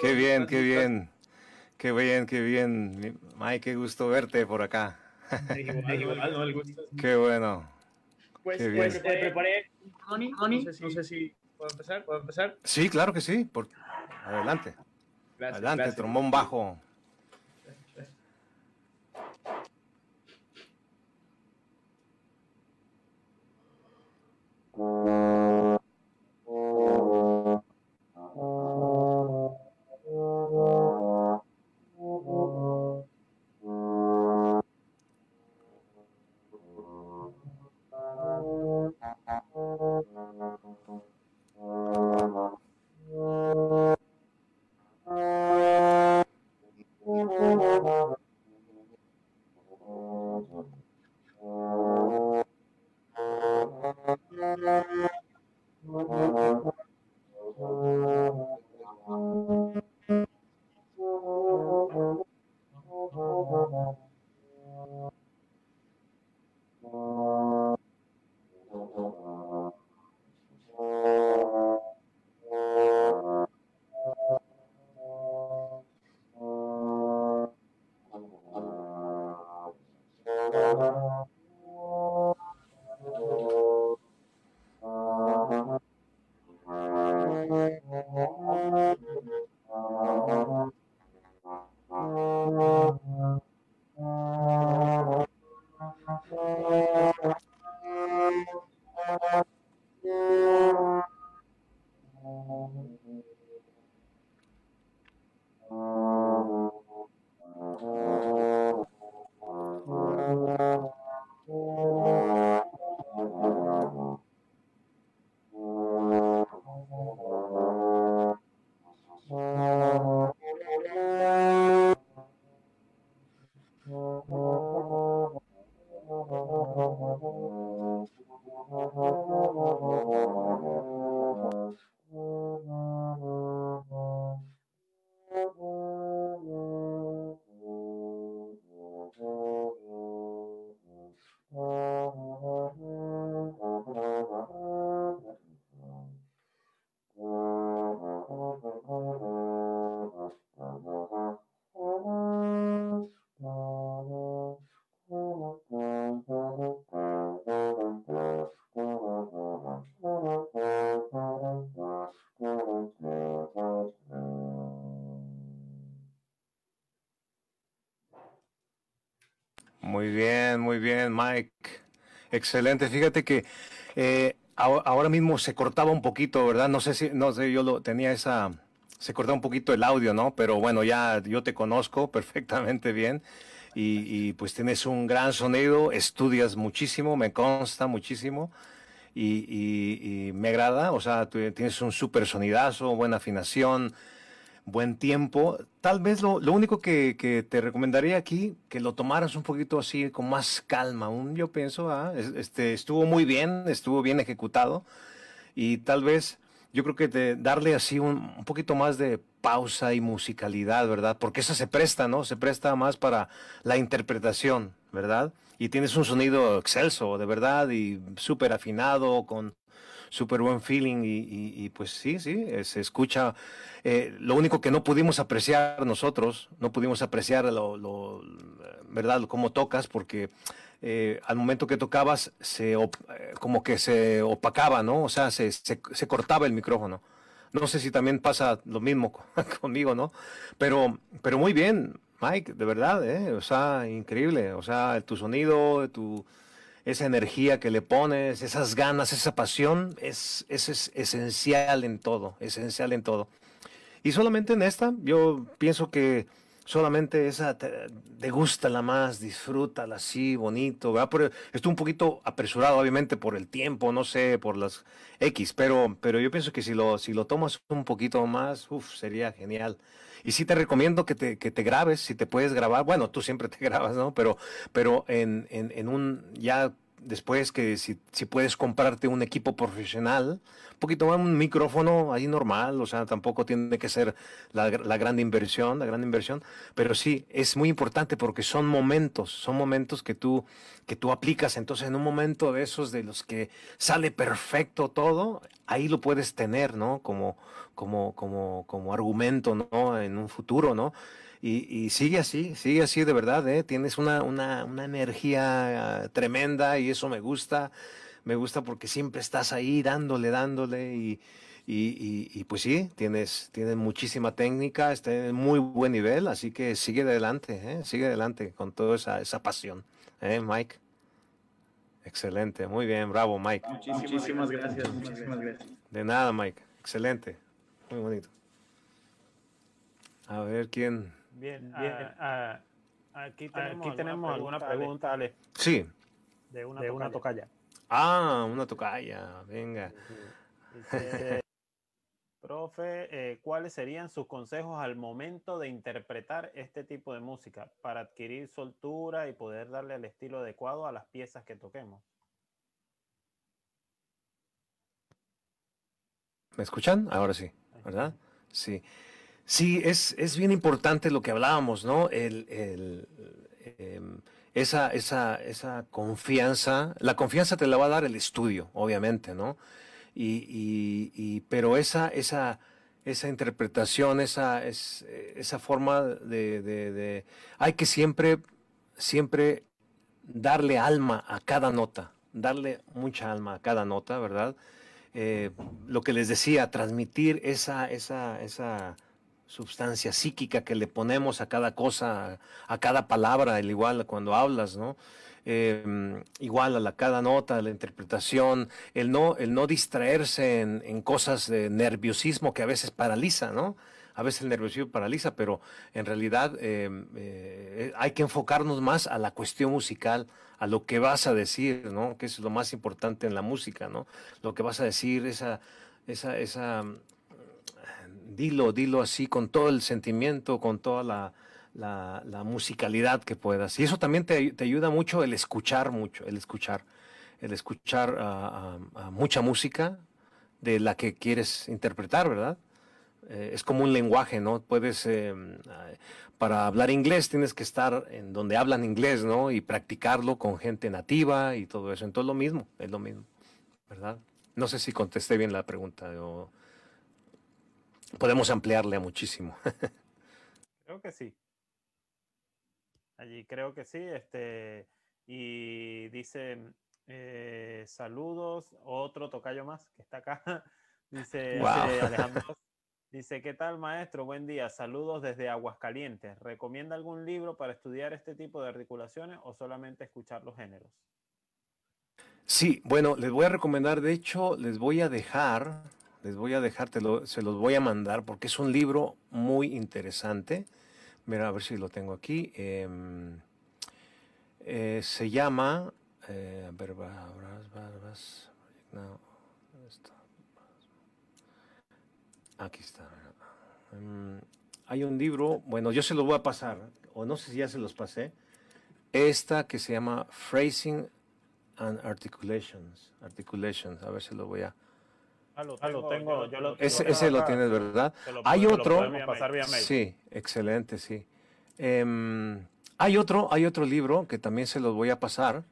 Qué bien, qué bien. Qué bien, qué bien. Mike, qué gusto verte por acá. <laughs> Qué bueno. Pues, qué puedo empezar, puedo empezar. Sí, claro que sí. Por... Adelante. Adelante, trombón bajo. muy bien, Mike. Excelente. Fíjate que eh, ahora mismo se cortaba un poquito, ¿verdad? No sé si, no sé, yo lo tenía esa, se cortaba un poquito el audio, ¿no? Pero bueno, ya yo te conozco <laughs> perfectamente bien y, pues tienes un gran sonido, estudias muchísimo, me consta muchísimo y, me agrada, o sea, tienes un súper sonidazo, buena afinación buen tiempo. Tal vez lo, único que, te recomendaría aquí, que lo tomaras un poquito así, con más calma. Un, yo pienso, ah, este, estuvo muy bien, estuvo bien ejecutado. Y tal vez, yo creo que darle así un, un, poquito más de pausa y musicalidad, ¿verdad? Porque eso se presta, ¿no? Se presta más para la interpretación, ¿verdad? Y tienes un sonido excelso, de verdad, y súper afinado, con súper buen feeling y, pues sí, sí, eh, se escucha. Eh, lo único que no pudimos apreciar nosotros, no pudimos apreciar lo, ¿verdad?, cómo tocas, porque eh, al momento que tocabas, se como que se opacaba, ¿no? O sea, se, cortaba el micrófono. No sé si también pasa lo mismo <laughs> conmigo, ¿no? Pero, pero muy bien, Mike, de verdad, ¿eh? O sea, increíble. O sea, tu sonido, tu, esa energía que le pones, esas ganas, esa pasión, es, es, es esencial en todo, esencial en todo. Y solamente en esta, yo pienso que solamente esa la más, disfrútala así, bonito, va por estoy un poquito apresurado, obviamente, por el tiempo, no sé, por las X, pero, pero yo pienso que si lo, si lo tomas un poquito más, uff, sería genial. Y sí te recomiendo que te, que te grabes, si te puedes grabar, bueno, tú siempre te <laughs> grabas, ¿no? Pero, pero en, en, en un, ya después que si, si, puedes comprarte un equipo profesional, un poquito un micrófono ahí normal, o sea, tampoco tiene que ser la, la, gran inversión, la gran inversión, pero sí, es muy importante porque son momentos, son momentos que tú, que tú aplicas, entonces en un momento de esos de los que sale perfecto todo, ahí lo puedes tener, ¿no? Como, como, como, como argumento, ¿no? En un futuro, ¿no? Y, sigue así, sigue así de verdad, ¿eh? Tienes una, energía ah, tremenda y eso me gusta. Me gusta porque siempre estás ahí dándole, dándole y, pues sí, tienes, tienes muchísima técnica, Estás en muy buen nivel, así que sigue adelante, ¿eh? sigue adelante con toda esa, pasión, ¿eh, Mike? Excelente, muy bien, bravo Mike. Muchísimas, gracias, muchísimas gracias. De nada, Mike, excelente, muy bonito. A ver quién Bien, ah, ah, aquí ah, tenemos, alguna, pregunta, Ale. Sí. De una, tocalla. Ah, una tocalla, venga. <laughs> profe, eh, ¿cuáles serían sus consejos al momento de interpretar este tipo de música para adquirir soltura y poder darle el estilo adecuado a las piezas que toquemos? ¿Me escuchan? Ahora sí, ¿verdad? Sí. Sí, es, bien importante lo que hablábamos, ¿no? El, em, esa, esa, confianza, la confianza te la va a dar el estudio, obviamente, ¿no? Y, pero esa, esa, esa interpretación, esa, esa forma de, Hay que siempre, siempre darle alma a cada nota, darle mucha alma a cada nota, ¿verdad? Eh, lo que les decía, transmitir esa, esa, esa sustancia psíquica que le ponemos a cada cosa, a cada palabra, el igual cuando hablas, ¿no? Em, igual a la cada nota, la interpretación, el no, el no distraerse en, cosas de nerviosismo que a veces paraliza, ¿no? A veces el nerviosismo paraliza, pero en realidad em, eh, hay que enfocarnos más a la cuestión musical, a lo que vas a decir, ¿no? Que es lo más importante en la música, ¿no? Lo que vas a decir, esa, esa dilo, dilo así con todo el sentimiento, con toda la, musicalidad que puedas. Y eso también te, ayuda mucho el escuchar mucho, el escuchar, el escuchar mucha música de la que quieres interpretar, ¿verdad? Eh, es como un lenguaje, ¿no? Puedes, eh, para hablar inglés tienes que estar en donde hablan inglés, ¿no? Y practicarlo con gente nativa y todo eso. Entonces lo mismo, es lo mismo, ¿verdad? No sé si contesté bien la pregunta. Yo podemos ampliarle muchísimo. <laughs> creo que sí. Allí creo que sí. Este, y dice, eh, saludos, otro tocayo más que está acá. <laughs> Dice, eh, Alejandro. Dice, ¿qué tal maestro? Buen día, saludos desde Aguascalientes. ¿Recomienda algún libro para estudiar este tipo de articulaciones o solamente escuchar los géneros? Sí, bueno, les voy a recomendar, de hecho, les voy a dejar les voy a dejar, se los voy a mandar porque es un libro muy interesante. Mira, a ver si lo tengo aquí. Em, eh, se llama... Eh, a ver, Aquí está. Em, hay un libro, bueno, yo se lo voy a pasar, o no sé si ya se los pasé. Esta que se llama Phrasing and Articulations. Articulations, a ver si lo voy a... Ese, lo tienes, ¿verdad? hay otro. Sí, excelente, sí. Em, hay otro, hay otro libro que también se los voy a pasar.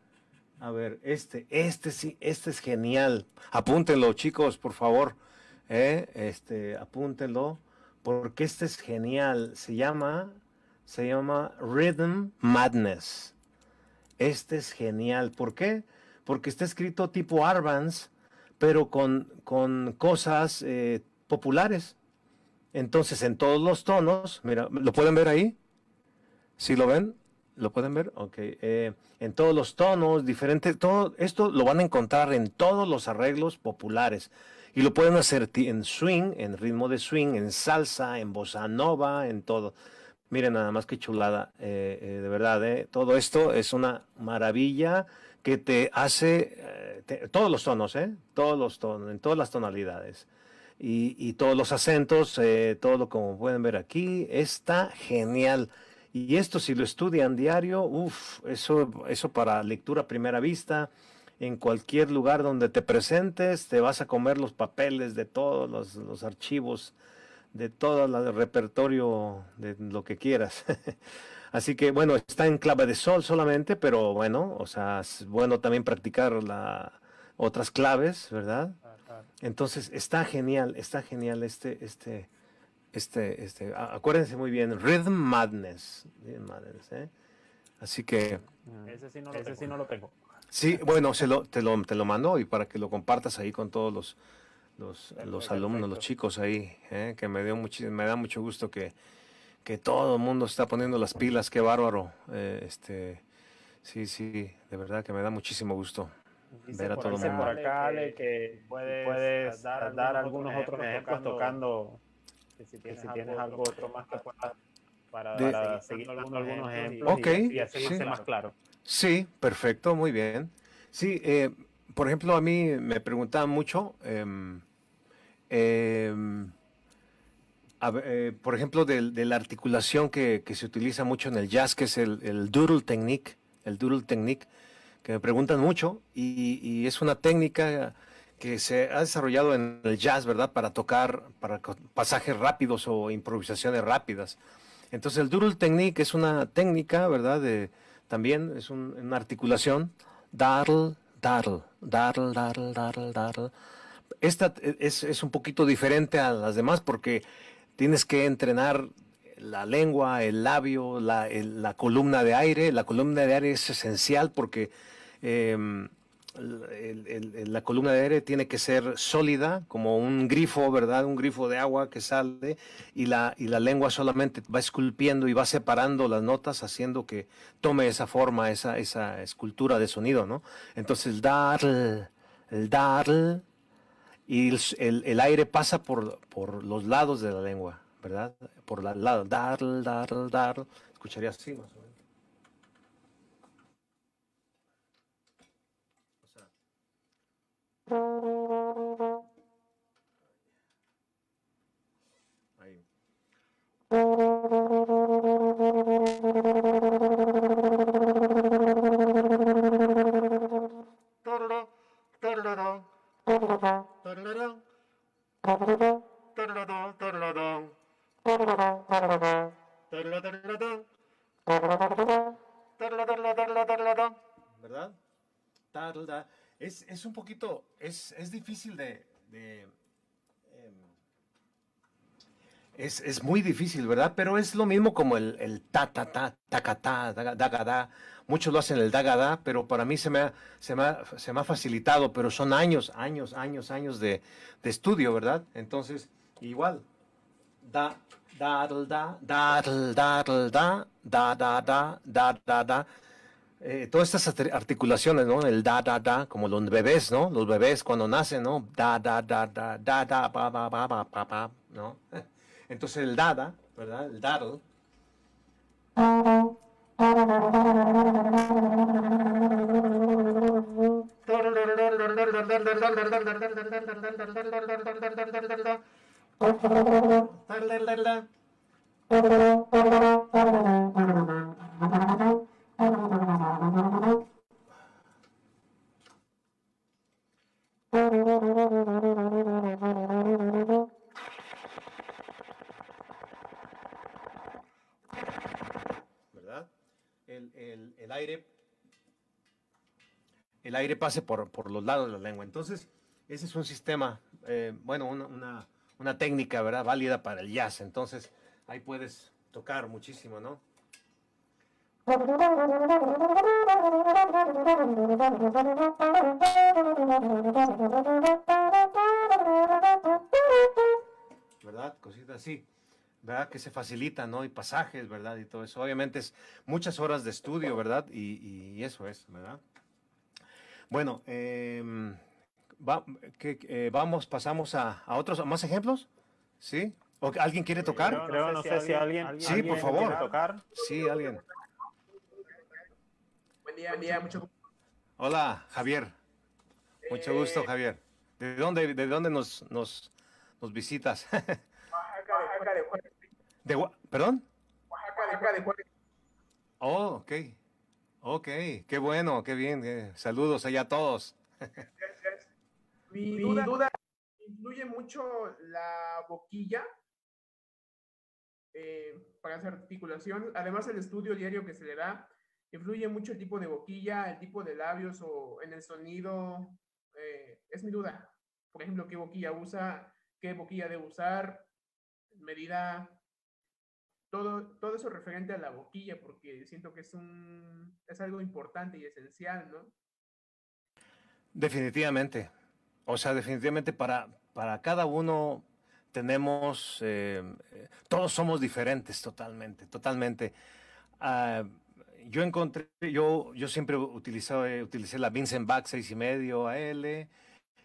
A ver, este, este sí, este es genial. Apúntenlo, chicos, por favor. Eh, este, apúntenlo, porque este es genial. Se llama, se llama Rhythm Madness. Este es genial. ¿Por qué? Porque está escrito tipo Arvans pero con, con cosas eh, populares. Entonces, en todos los tonos, mira, ¿lo pueden ver ahí? ¿Sí lo ven? ¿Lo pueden ver? Ok. Eh, en todos los tonos, diferentes, todo esto lo van a encontrar en todos los arreglos populares. Y lo pueden hacer en swing, en ritmo de swing, en salsa, en bossa nova, en todo. Miren nada más que chulada, eh, de verdad, todo esto es una maravilla que te hace eh, todos los tonos, ¿eh? Todos los tonos, en todas las tonalidades. Y, todos los acentos, eh, todo como pueden ver aquí, está genial. Y esto si lo estudian diario, uff, eso, eso para lectura a primera vista, en cualquier lugar donde te presentes, te vas a comer los papeles de todos los archivos, de todo el repertorio, de lo que quieras. <laughs> Así que bueno, está en clave de sol solamente, pero bueno, o sea, es bueno también practicar la, otras claves, ¿verdad? Entonces está genial, está genial este, este, este, este. Acuérdense muy bien, Rhythm Madness. ¿eh? Así que. Ese sí no lo, tengo. Sí, bueno, se lo, te, lo, te lo mando y para que lo compartas ahí con todos los, los, los alumnos, los chicos ahí, ¿eh? que me, dio me da mucho gusto que, que todo el mundo está poniendo las pilas, qué bárbaro. Eh, este, sí, sí, de verdad que me da muchísimo gusto. ver a todo el mundo. que puedes, dar, algunos otros ejemplos tocando, que si tienes, algo, otro más que para, para, seguir dando algunos ejemplos y, así más claro. Sí, perfecto, muy bien. Sí, eh, por ejemplo, a mí me preguntaban mucho eh, eh, por ejemplo, de, la articulación que, se utiliza mucho en el jazz, que es el, el technique, el technique, que me preguntan mucho, y, es una técnica que se ha desarrollado en el jazz, ¿verdad? Para tocar para pasajes rápidos o improvisaciones rápidas. Entonces, el doodle technique es una técnica, ¿verdad? De, también es una articulación, darl darl darl darl darl Esta e, es, es un poquito diferente a las demás porque tienes que entrenar la lengua, el labio, la, columna de aire. La columna de aire es esencial porque em, la columna de aire tiene que ser sólida, como un grifo, ¿verdad? Un grifo de agua que sale y la, y la lengua solamente va esculpiendo y va separando las notas, haciendo que tome esa forma, esa, escultura de sonido, ¿no? Entonces, el dar, el darl y el, el aire pasa por, por, los lados de la lengua, ¿verdad? Por la lado, dar, dar, dar, escucharía así más o menos. Ahí. ¿Verdad? Es, es un poquito, es, es difícil de, Es, es, muy difícil, ¿verdad? Pero es lo mismo como el, el ta, ta, ta, ta da da Muchos lo hacen el da-ga-da, pero para mí se me, ha, se, me se me ha facilitado, pero son años, años, años, años de, de estudio, ¿verdad? Entonces, igual. Da, da, da, da, da, da, da, da, da, da, da, da. Eh, todas estas articulaciones, ¿no? El da, da, da, como los bebés, ¿no? Los bebés cuando nacen, ¿no? Da, da, da, da, da, da, ba, ba, ba, ba, ba, ¿no? Entonces el Dada, ¿verdad? El Dado aire pase por, por los lados de la lengua. Entonces, ese es un sistema, eh, bueno, una, técnica, ¿verdad? Válida para el jazz. Entonces, ahí puedes tocar muchísimo, ¿no? ¿Verdad? Cositas así. ¿verdad? Que se facilita, ¿no? Y pasajes, ¿verdad? Y todo eso. Obviamente es muchas horas de estudio, ¿verdad? y eso es, ¿verdad? Bueno, eh, va, que, eh, vamos, pasamos a, a otros, más ejemplos, ¿sí? ¿O alguien quiere tocar? Creo, no, sé, si, alguien, alguien, Sí, por favor. Tocar. Sí, alguien. Buen día, día, mucho gusto. Hola, Javier. Mucho gusto, eh. Javier. ¿De dónde, de dónde nos, nos, nos visitas? <laughs> de Juárez. De, ¿Perdón? Oh, ok. Ok, qué bueno, qué bien. Eh, saludos allá a todos. Mi, duda, influye mucho la boquilla eh, para hacer articulación. Además, el estudio diario que se le da influye mucho el tipo de boquilla, el tipo de labios o en el sonido. Eh, es mi duda. Por ejemplo, qué boquilla usa, qué boquilla debe usar, medida todo, todo eso referente a la boquilla, porque siento que es, un, es algo importante y esencial, ¿no? Definitivamente. O sea, definitivamente para, para cada uno tenemos, eh, eh, todos somos diferentes totalmente, totalmente. Ah, yo encontré, yo, yo siempre utilicé, utilicé la Vincent Back 6,5 AL,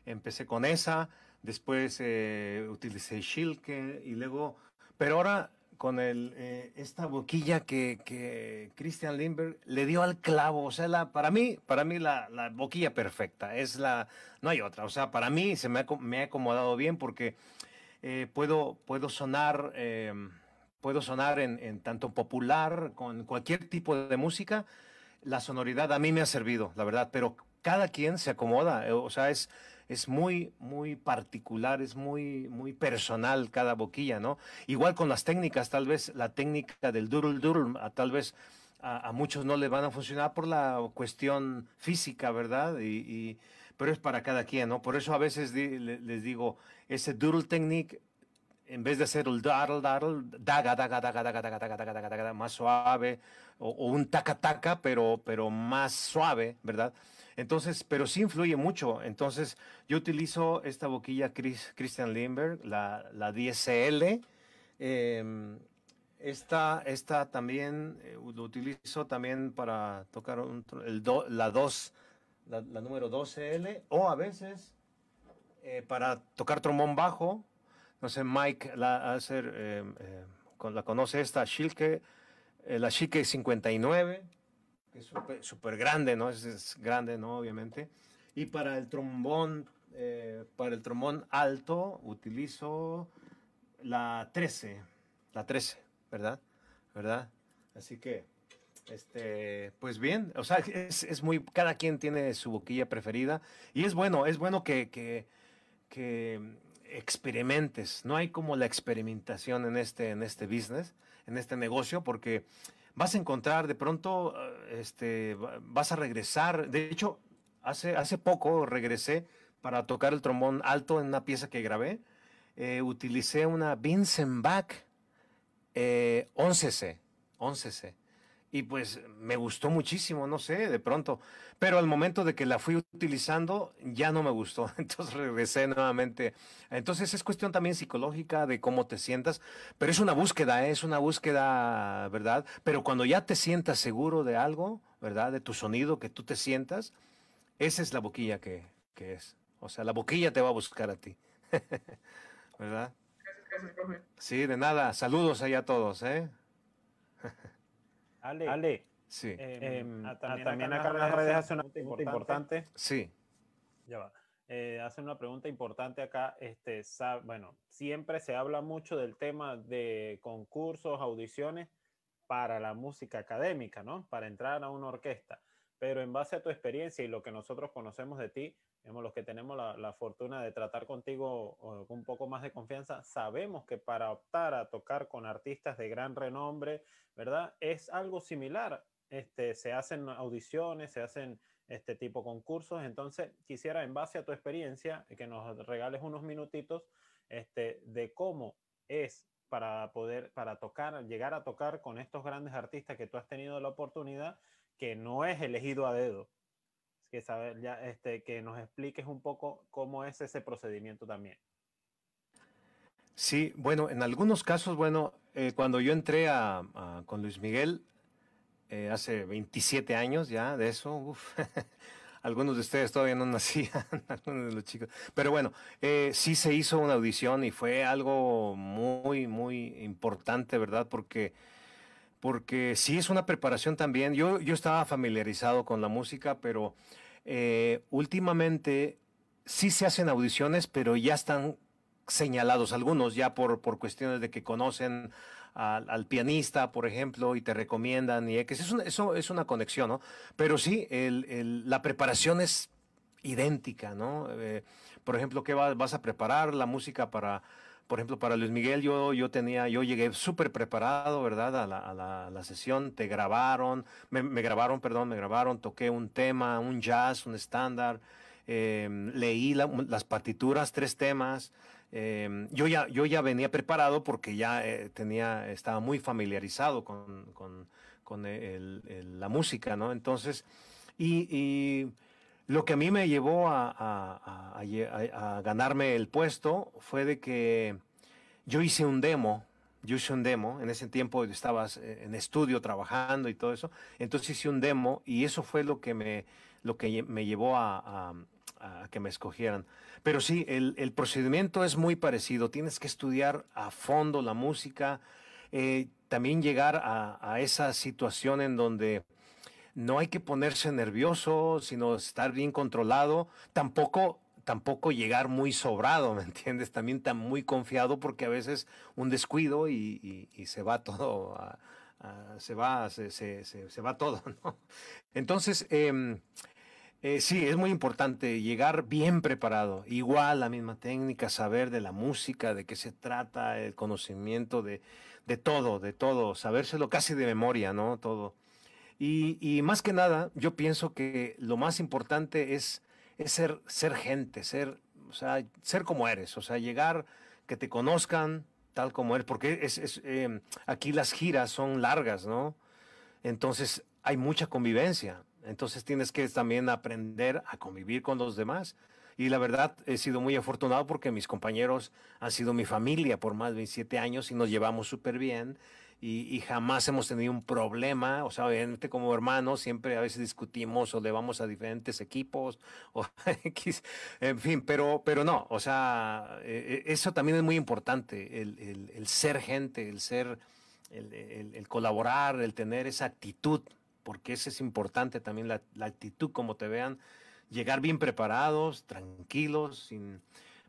empecé con esa, después eh, utilicé Schilke y luego, pero ahora con eh, esta boquilla que, Christian Lindbergh le dio al clavo. O sea, para mí, para mí la, boquilla perfecta. Es la, no hay otra. O sea, para mí se me ha, acomodado bien porque eh, puedo, puedo sonar, eh, puedo sonar en, en, tanto popular, con cualquier tipo de música. La sonoridad a mí me ha servido, la verdad, pero cada quien se acomoda. O sea, es, es muy, muy particular, es muy, muy personal cada boquilla, ¿no? Igual con las técnicas, tal vez la técnica del durul a tal vez a, muchos no le van a funcionar por la cuestión física, ¿verdad? Y, pero es para cada quien, ¿no? Por eso a veces les digo, ese durul technique en vez de hacer el darl, darl, daga, daga, daga, daga, daga, daga, daga, daga, daga, más suave, o, o un taca, taca, pero, pero más suave, ¿verdad? Entonces, pero sí influye mucho. Entonces, yo utilizo esta boquilla Chris, Christian Lindbergh, la, 10L. Em, esta, esta también eh, lo utilizo también para tocar el la dos, la, número 12L, o a veces eh, para tocar trombón bajo. No sé, Mike la, em, eh, la conoce esta Schilke, la Schilke 59 es súper grande, ¿no? Es, grande, ¿no? Obviamente. Y para el trombón, eh, para el trombón alto utilizo la 13, la 13, ¿verdad? ¿Verdad? Así que, este, pues bien, o sea, es, muy, cada quien tiene su boquilla preferida y es bueno, es bueno que, experimentes. No hay como la experimentación en este, en este business, en este negocio, porque vas a encontrar de pronto, eh, este, vas a regresar. De hecho, hace, hace poco regresé para tocar el trombón alto en una pieza que grabé. Eh, utilicé una Vincent Bach 11C, eh, 11C y pues me gustó muchísimo, no sé, de pronto. Pero al momento de que la fui utilizando, ya no me gustó. <laughs> Entonces regresé nuevamente. Entonces es cuestión también psicológica de cómo te sientas, pero es una búsqueda, ¿eh? es una búsqueda, ¿verdad? Pero cuando ya te sientas seguro de algo, ¿verdad? De tu sonido, que tú te sientas, esa es la boquilla que, que es. O sea, la boquilla te va a buscar a ti. <laughs> ¿Verdad? Gracias, gracias, Sí, de nada. Saludos allá a todos, ¿eh? <laughs> Ale, Ale sí. Em, em, ah, ah, también, acá, en las redes hace una pregunta importante. Sí. Ya va. Eh, una pregunta importante acá. Este, bueno, siempre se habla mucho del tema de concursos, audiciones para la música académica, ¿no? Para entrar a una orquesta. Pero en base a tu experiencia y lo que nosotros conocemos de ti, los que tenemos la, la, fortuna de tratar contigo con un poco más de confianza, sabemos que para optar a tocar con artistas de gran renombre, ¿verdad? Es algo similar. Este, se hacen audiciones, se hacen este tipo de concursos. Entonces, quisiera, en base a tu experiencia, que nos regales unos minutitos este, de cómo es para poder, para tocar, llegar a tocar con estos grandes artistas que tú has tenido la oportunidad, que no es elegido a dedo, que, saber ya, este, que nos expliques un poco cómo es ese procedimiento también. Sí, bueno, en algunos casos, bueno, eh, cuando yo entré con Luis Miguel eh, hace 27 años ya de eso, <laughs> algunos de ustedes todavía no nacían, <laughs> algunos de los chicos, pero bueno, eh, sí se hizo una audición y fue algo muy, muy importante, ¿verdad? Porque porque sí es una preparación también. Yo, yo estaba familiarizado con la música, pero eh, últimamente sí se hacen audiciones, pero ya están señalados algunos ya por, por cuestiones de que conocen al, pianista, por ejemplo, y te recomiendan, y es una, eso es una conexión, ¿no? Pero sí, la preparación es idéntica, ¿no? Eh, por ejemplo, ¿qué vas a preparar? La música para por ejemplo, para Luis Miguel, yo, yo tenía, yo llegué súper preparado, ¿verdad? A la, sesión, te grabaron, me, grabaron, perdón, me grabaron, toqué un tema, un jazz, un estándar, em, leí las partituras, tres temas. Em, yo, ya, yo ya venía preparado porque ya eh, tenía, estaba muy familiarizado con, eh, la música, ¿no? Entonces, y lo que a mí me llevó a, ganarme el puesto fue de que yo hice un demo, yo hice un demo, en ese tiempo estabas eh, en estudio trabajando y todo eso, entonces hice un demo y eso fue lo que me, lo que me llevó a, que me escogieran. Pero sí, el, procedimiento es muy parecido, tienes que estudiar a fondo la música, eh, también llegar a, esa situación en donde no hay que ponerse nervioso, sino estar bien controlado, tampoco tampoco llegar muy sobrado, ¿me entiendes? También tan muy confiado porque a veces un descuido y, se va todo, se va, se, va todo, <laughs> ¿no? Entonces, em, eh, sí, es muy importante llegar bien preparado. Igual la misma técnica, saber de la música, de qué se trata, el conocimiento de, de todo, de todo, sabérselo casi de memoria, ¿no? Todo. Y, más que nada, yo pienso que lo más importante es, ser, ser gente, ser, o sea, ser como eres, o sea, llegar, que te conozcan tal como eres, porque es, em, aquí las giras son largas, ¿no? Entonces hay mucha convivencia, entonces tienes que también aprender a convivir con los demás. Y la verdad, he sido muy afortunado porque mis compañeros han sido mi familia por más de 27 años y nos llevamos súper bien y, jamás hemos tenido un problema. O sea, obviamente como hermanos siempre a veces discutimos o le vamos a diferentes equipos <laughs> o en fin, pero, pero no, o sea, eh, eh, eso también es muy importante, el, ser gente, el ser, el, colaborar, el tener esa actitud, porque eso es importante también, la, actitud, como te vean, llegar bien preparados, tranquilos, sin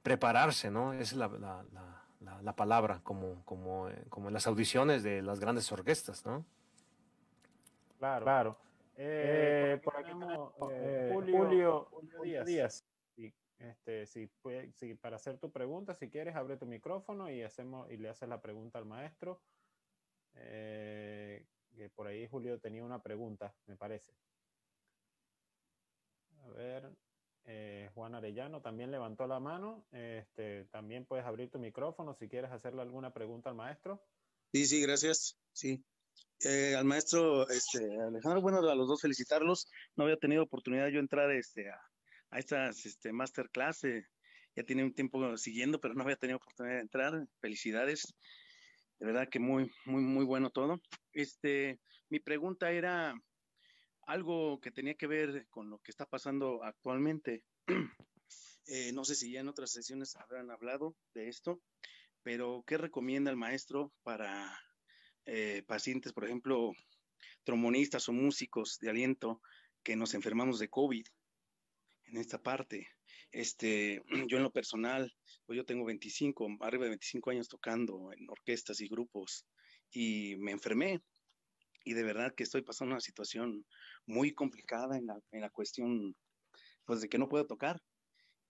prepararse, ¿no? es la la, palabra, como, como, eh, como en las audiciones de las grandes orquestas, ¿no? Claro, claro. Eh, eh, Julio, Julio, Díaz. este, pues, para hacer tu pregunta, si quieres, abre tu micrófono y, hacemos, y le haces la pregunta al maestro. que por ahí Julio tenía una pregunta, me parece. A ver. Eh, Juan Arellano también levantó la mano. Este, también puedes abrir tu micrófono si quieres hacerle alguna pregunta al maestro. Sí, sí, gracias. Sí. Eh, al maestro este, Alejandro, bueno, a los dos felicitarlos. No había tenido oportunidad yo entrar este, a, estas este, masterclass. Eh, ya tiene un tiempo siguiendo, pero no había tenido oportunidad de entrar. Felicidades. De verdad que muy, muy, muy bueno todo. mi pregunta era algo que tenía que ver con lo que está pasando actualmente. <clears throat> Eh, no sé si ya en otras sesiones habrán hablado de esto, pero ¿qué recomienda el maestro para eh, pacientes, por ejemplo, tromonistas o músicos de aliento que nos enfermamos de COVID? en esta parte. Este, <clears throat> yo en lo personal, pues yo tengo 25, arriba de 25 años tocando en orquestas y grupos y me enfermé y de verdad que estoy pasando una situación muy complicada en la, cuestión, pues de que no puedo tocar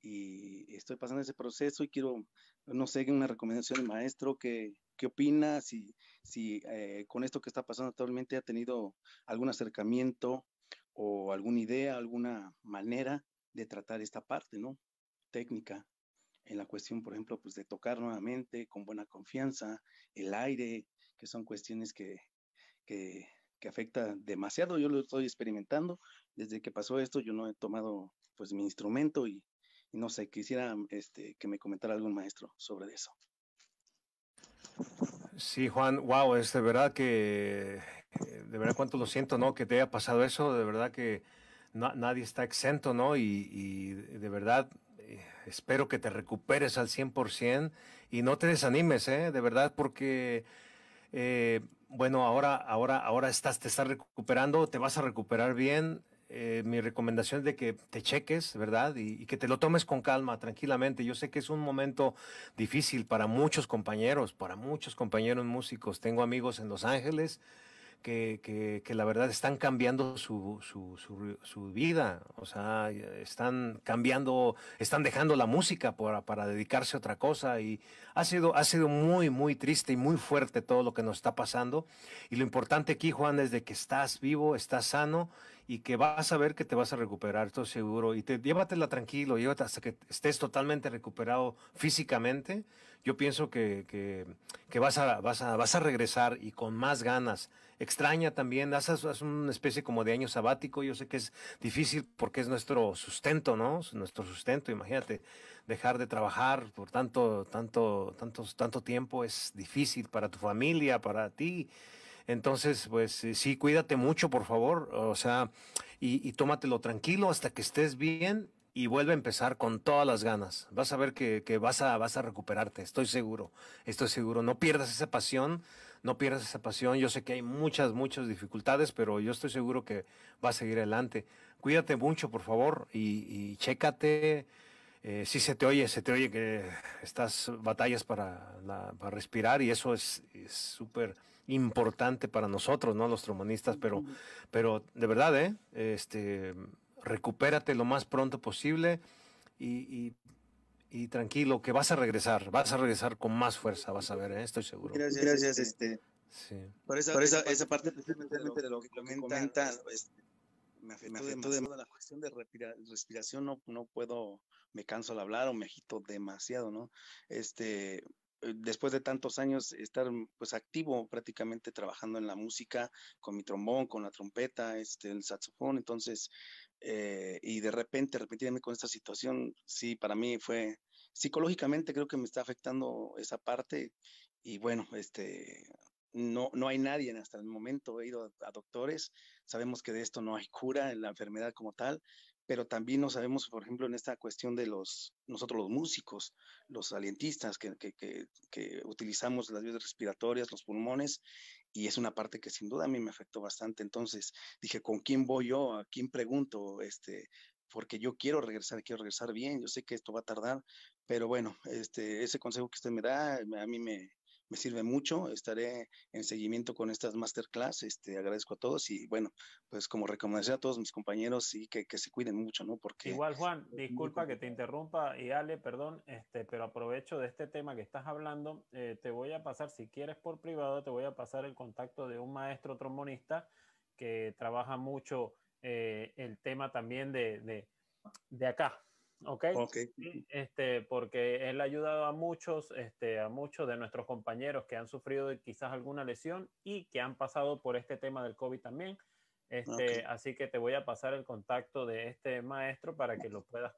y estoy pasando ese proceso y quiero, no sé, una recomendación del maestro, que, qué opina, si, si eh, con esto que está pasando actualmente ha tenido algún acercamiento o alguna idea, alguna manera de tratar esta parte, ¿no? Técnica, en la cuestión, por ejemplo, pues de tocar nuevamente con buena confianza, el aire, que son cuestiones que, que, afecta demasiado. Yo lo estoy experimentando. Desde que pasó esto, yo no he tomado pues mi instrumento y, no sé, quisiera este, que me comentara algún maestro sobre eso. Sí, Juan, wow, es de verdad que, eh, de verdad cuánto lo siento, ¿no? Que te haya pasado eso, de verdad que nadie está exento, ¿no? Y, de verdad eh, espero que te recuperes al 100% y no te desanimes, ¿eh? De verdad, porque eh, bueno, ahora, ahora, ahora estás, te estás recuperando, te vas a recuperar bien. Eh, mi recomendación es de que te cheques, ¿verdad? y, que te lo tomes con calma, tranquilamente. Yo sé que es un momento difícil para muchos compañeros, para muchos compañeros músicos. Tengo amigos en Los Ángeles que, que, la verdad están cambiando su, su, su, vida, o sea, están cambiando, están dejando la música para, para dedicarse a otra cosa y ha sido, ha sido muy, muy triste y muy fuerte todo lo que nos está pasando. Y lo importante aquí, Juan, es de que estás vivo, estás sano y que vas a ver que te vas a recuperar, estoy seguro. Y te, llévatela tranquilo, llévate hasta que estés totalmente recuperado físicamente. Yo pienso que, que, que vas, a, vas, a, vas a regresar y con más ganas extraña también, haces, una especie como de año sabático, yo sé que es difícil porque es nuestro sustento, ¿no? Es nuestro sustento, imagínate, dejar de trabajar por tanto, tanto, tanto, tanto tiempo es difícil para tu familia, para ti. Entonces, pues eh, sí, cuídate mucho, por favor, o sea, y, tómatelo tranquilo hasta que estés bien y vuelve a empezar con todas las ganas. Vas a ver que, que, vas, a, vas a recuperarte, estoy seguro, estoy seguro. No pierdas esa pasión, no pierdas esa pasión. Yo sé que hay muchas, muchas dificultades, pero yo estoy seguro que va a seguir adelante. Cuídate mucho, por favor, y, chécate. Eh, si se te oye, se te oye que estas batallas para, respirar y eso es súper importante para nosotros, ¿no? Los humanistas pero, pero de verdad, ¿eh? Este, recupérate lo más pronto posible y y tranquilo, que vas a regresar, vas a regresar con más fuerza, vas a ver, esto ¿eh? estoy seguro. Gracias, gracias, este. este sí. Por esa, esa, parte precisamente de, lo, que este, me afectó, me la cuestión de respiración, no, no puedo, me canso al hablar o me agito demasiado, ¿no? Este, eh, después de tantos años estar pues activo prácticamente trabajando en la música con mi trombón, con la trompeta, este, el saxofón, entonces eh, y de repente repetirme con esta situación, sí, para mí fue, psicológicamente creo que me está afectando esa parte y bueno, este, no, no hay nadie hasta el momento, he ido a, doctores, sabemos que de esto no hay cura en la enfermedad como tal, pero también no sabemos, por ejemplo, en esta cuestión de los, nosotros los músicos, los alientistas que utilizamos las vías respiratorias, los pulmones, y es una parte que sin duda a mí me afectó bastante. Entonces dije, ¿con quién voy yo? ¿A quién pregunto? Este, porque yo quiero regresar, quiero regresar bien, yo sé que esto va a tardar, pero bueno, este, ese consejo que usted me da, a mí me, me sirve mucho. Estaré en seguimiento con estas masterclass. Este, agradezco a todos y bueno, pues como recomendé a todos mis compañeros sí, que, se cuiden mucho, ¿no? Porque igual Juan, disculpa que te interrumpa y Ale, perdón, este, pero aprovecho de este tema que estás hablando, eh, te voy a pasar, si quieres por privado, te voy a pasar el contacto de un maestro trombonista que trabaja mucho eh, el tema también de, de, de acá, ¿ok? Este, porque él ha ayudado a muchos, este, a muchos de nuestros compañeros que han sufrido quizás alguna lesión y que han pasado por este tema del COVID también. Este, Así que te voy a pasar el contacto de este maestro para que lo puedas,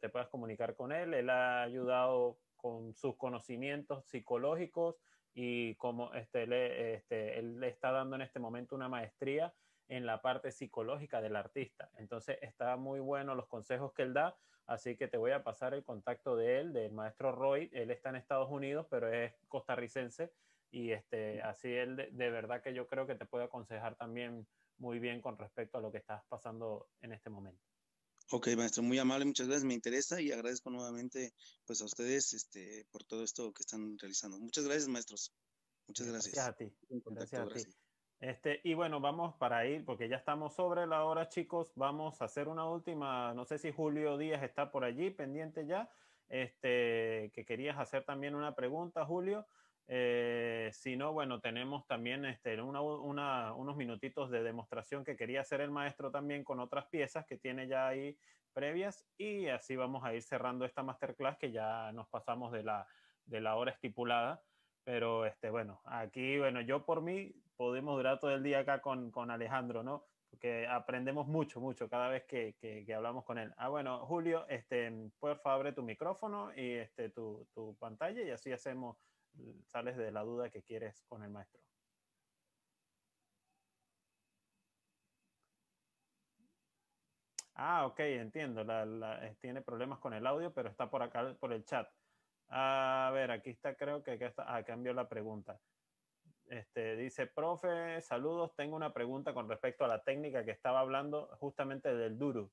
te puedas comunicar con él. Él ha ayudado con sus conocimientos psicológicos y como este, le, este, él le está dando en este momento una maestría en la parte psicológica del artista. Entonces está muy bueno los consejos que él da, así que te voy a pasar el contacto de él, del maestro Roy. Él está en Estados Unidos, pero es costarricense y este, así él de, verdad que yo creo que te puede aconsejar también muy bien con respecto a lo que estás pasando en este momento. Ok, maestro, muy amable, muchas gracias, me interesa y agradezco nuevamente pues a ustedes este, por todo esto que están realizando. Muchas gracias, maestros. Muchas gracias. Gracias a ti. gracias a ti. Este, y bueno, vamos para ir, porque ya estamos sobre la hora, chicos. Vamos a hacer una última. No sé si Julio Díaz está por allí, pendiente ya. Este, que querías hacer también una pregunta, Julio. Eh, si no, bueno, tenemos también este, unos minutitos de demostración que quería hacer el maestro también con otras piezas que tiene ya ahí previas. Y así vamos a ir cerrando esta masterclass que ya nos pasamos de la, de la hora estipulada. Pero este, bueno, aquí, bueno, yo por mí podemos durar todo el día acá con, Alejandro, ¿no? Porque aprendemos mucho, mucho cada vez que, hablamos con él. Ah, bueno, Julio, este, por favor, abre tu micrófono y este, tu, pantalla y así hacemos, sales de la duda que quieres con el maestro. Ah, ok, entiendo. tiene problemas con el audio, pero está por acá, por el chat. A ver, aquí está, creo que acá está. Ah, cambió la pregunta. Este, dice, profe, saludos, tengo una pregunta con respecto a la técnica que estaba hablando justamente del duro.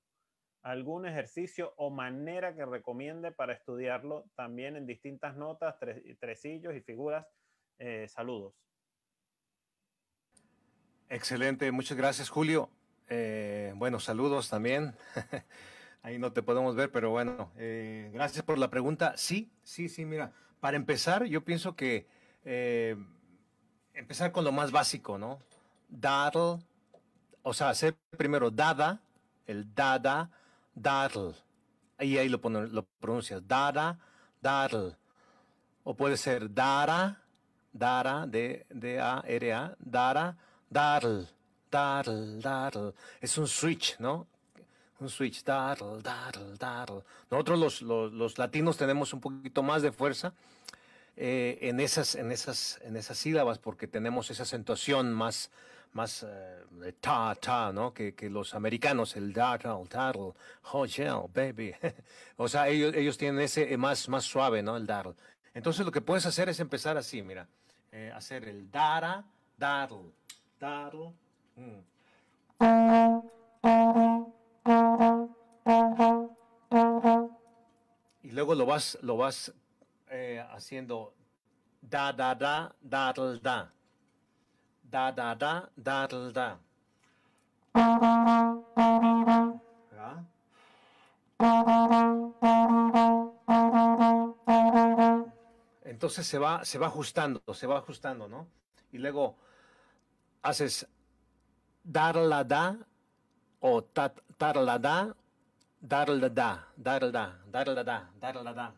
¿Algún ejercicio o manera que recomiende para estudiarlo también en distintas notas, tres tresillos y figuras? Eh, saludos. Excelente, muchas gracias Julio. Eh, bueno, saludos también. <laughs> Ahí no te podemos ver, pero bueno, eh, gracias por la pregunta. Sí, sí, sí, mira, para empezar, yo pienso que... Empezar con lo más básico, ¿no? Darl, o sea, hacer primero dada, el dada, darl. Ahí, ahí lo, pronuncias, dada, darl. O puede ser dara, dara, d, a r -A, dara, darl, darl, darl. Es un switch, ¿no? un switch, darl, darl, darl. Nosotros los, los, latinos tenemos un poquito más de fuerza eh, en, esas, en, esas, en esas sílabas porque tenemos esa acentuación más, más eh, ta, ta, ¿no? Que, los americanos, el darl darle, oh yeah, baby. <laughs> o sea, ellos, ellos tienen ese eh, más, más suave, ¿no? El darl Entonces lo que puedes hacer es empezar así, mira, hacer el dara, darl darl mm. Y luego lo vas, lo vas eh, haciendo da da da da da da da da da da da Entonces se va, se va ajustando, se va ajustando, ¿no? Y luego haces dar la da o tar la da, dar la da, dar la da, dar la da, dar la da.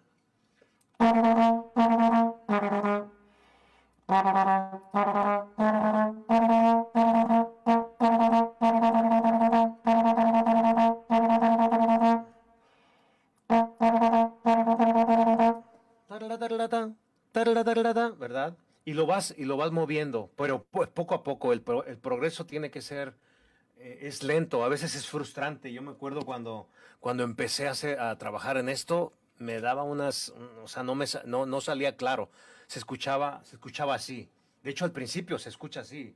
¿verdad? Y lo vas, y lo vas moviendo, pero pues poco a poco el, progreso tiene que ser, es lento, a veces es frustrante. Yo me acuerdo cuando, cuando empecé a, a trabajar en esto, me daba unas, o sea, no, no, salía claro, se escuchaba, se escuchaba así. De hecho, al principio se escucha así,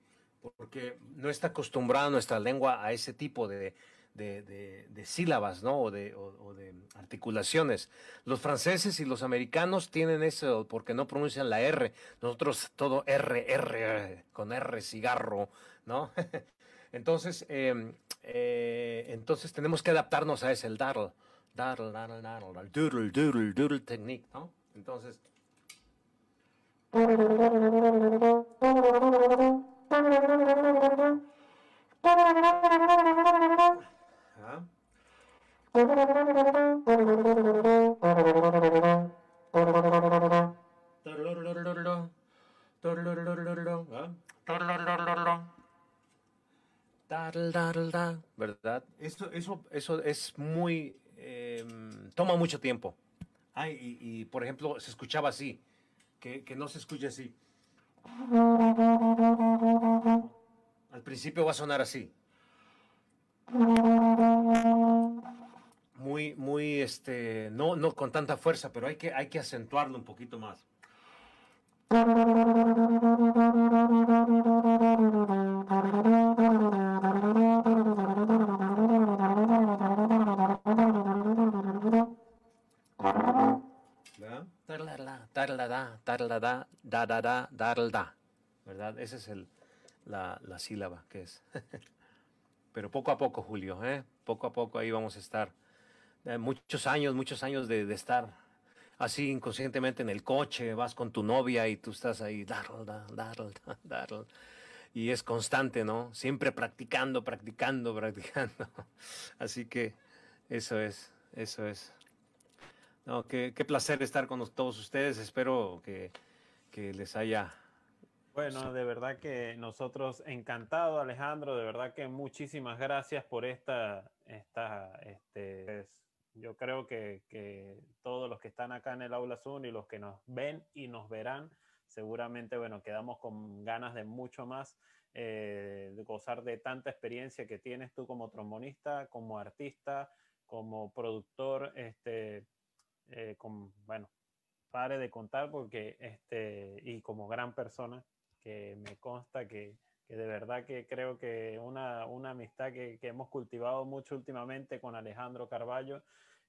porque no está acostumbrada nuestra lengua a ese tipo de, sílabas, ¿no? O de, articulaciones. Los franceses y los americanos tienen eso porque no pronuncian la R. Nosotros todo R, R, con R, cigarro, ¿no? <laughs> entonces, em, eh, entonces tenemos que adaptarnos a ese el doodle, doodle, doodle technique, ¿no? Entonces. ¿Verdad? Eso, eso, eso es muy Em, toma mucho tiempo. y, por ejemplo, se escuchaba así, que, no se escuche así. Al principio va a sonar así. Muy, muy, este, no, no con tanta fuerza, pero hay que, hay que acentuarlo un poquito más. da, da, da, da, ¿Verdad? Esa es la, sílaba que es. <laughs> Pero poco a poco, Julio, ¿eh? poco a poco ahí vamos a estar. Eh, muchos años, muchos años de, estar así inconscientemente en el coche, vas con tu novia y tú estás ahí, dar, dar, dar. Y es constante, ¿no? Siempre practicando, practicando, <laughs> practicando. Así que eso es, eso es qué, placer estar con todos ustedes. Espero que, les haya. Bueno, de verdad que nosotros encantado, Alejandro. De verdad que muchísimas gracias por esta, esta, este, yo creo que, todos los que están acá en el aula Zoom y los que nos ven y nos verán, seguramente, bueno, quedamos con ganas de mucho más, eh, gozar de tanta experiencia que tienes tú como trombonista, como artista, como productor, este, eh, con, bueno, pare de contar porque, este, y como gran persona, que me consta que, que de verdad que creo que una, amistad que, hemos cultivado mucho últimamente con Alejandro Carballo,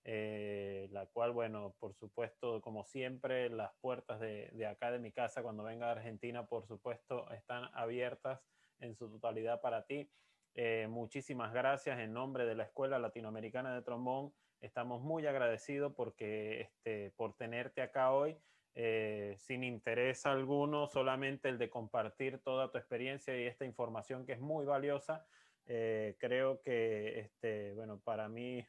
eh, la cual, bueno, por supuesto, como siempre, las puertas de, de acá de mi casa cuando venga a Argentina, por supuesto, están abiertas en su totalidad para ti. Eh, muchísimas gracias en nombre de la Escuela Latinoamericana de Trombón Estamos muy agradecidos porque, este, por tenerte acá hoy, eh, sin interés alguno, solamente el de compartir toda tu experiencia y esta información que es muy valiosa. Eh, creo que, este, bueno, para mí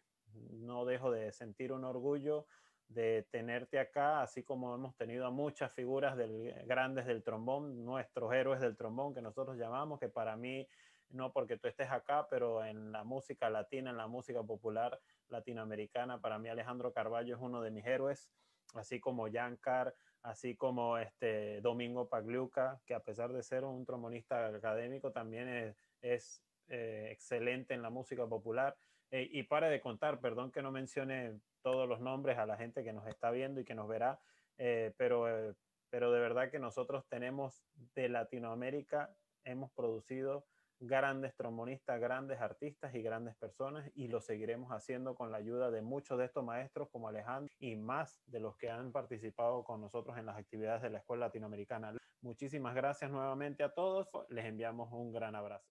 no dejo de sentir un orgullo de tenerte acá, así como hemos tenido a muchas figuras del, grandes del trombón, nuestros héroes del trombón que nosotros llamamos, que para mí no porque tú estés acá, pero en la música latina, en la música popular latinoamericana, para mí Alejandro Carballo es uno de mis héroes, así como Carr, así como este Domingo Pagliuca, que a pesar de ser un tromonista académico, también es, eh, excelente en la música popular. Eh, y para de contar, perdón que no mencione todos los nombres a la gente que nos está viendo y que nos verá, eh, pero de verdad que nosotros tenemos de Latinoamérica, hemos producido grandes trombonistas, grandes artistas y grandes personas y lo seguiremos haciendo con la ayuda de muchos de estos maestros como Alejandro y más de los que han participado con nosotros en las actividades de la Escuela Latinoamericana. Muchísimas gracias nuevamente a todos, les enviamos un gran abrazo.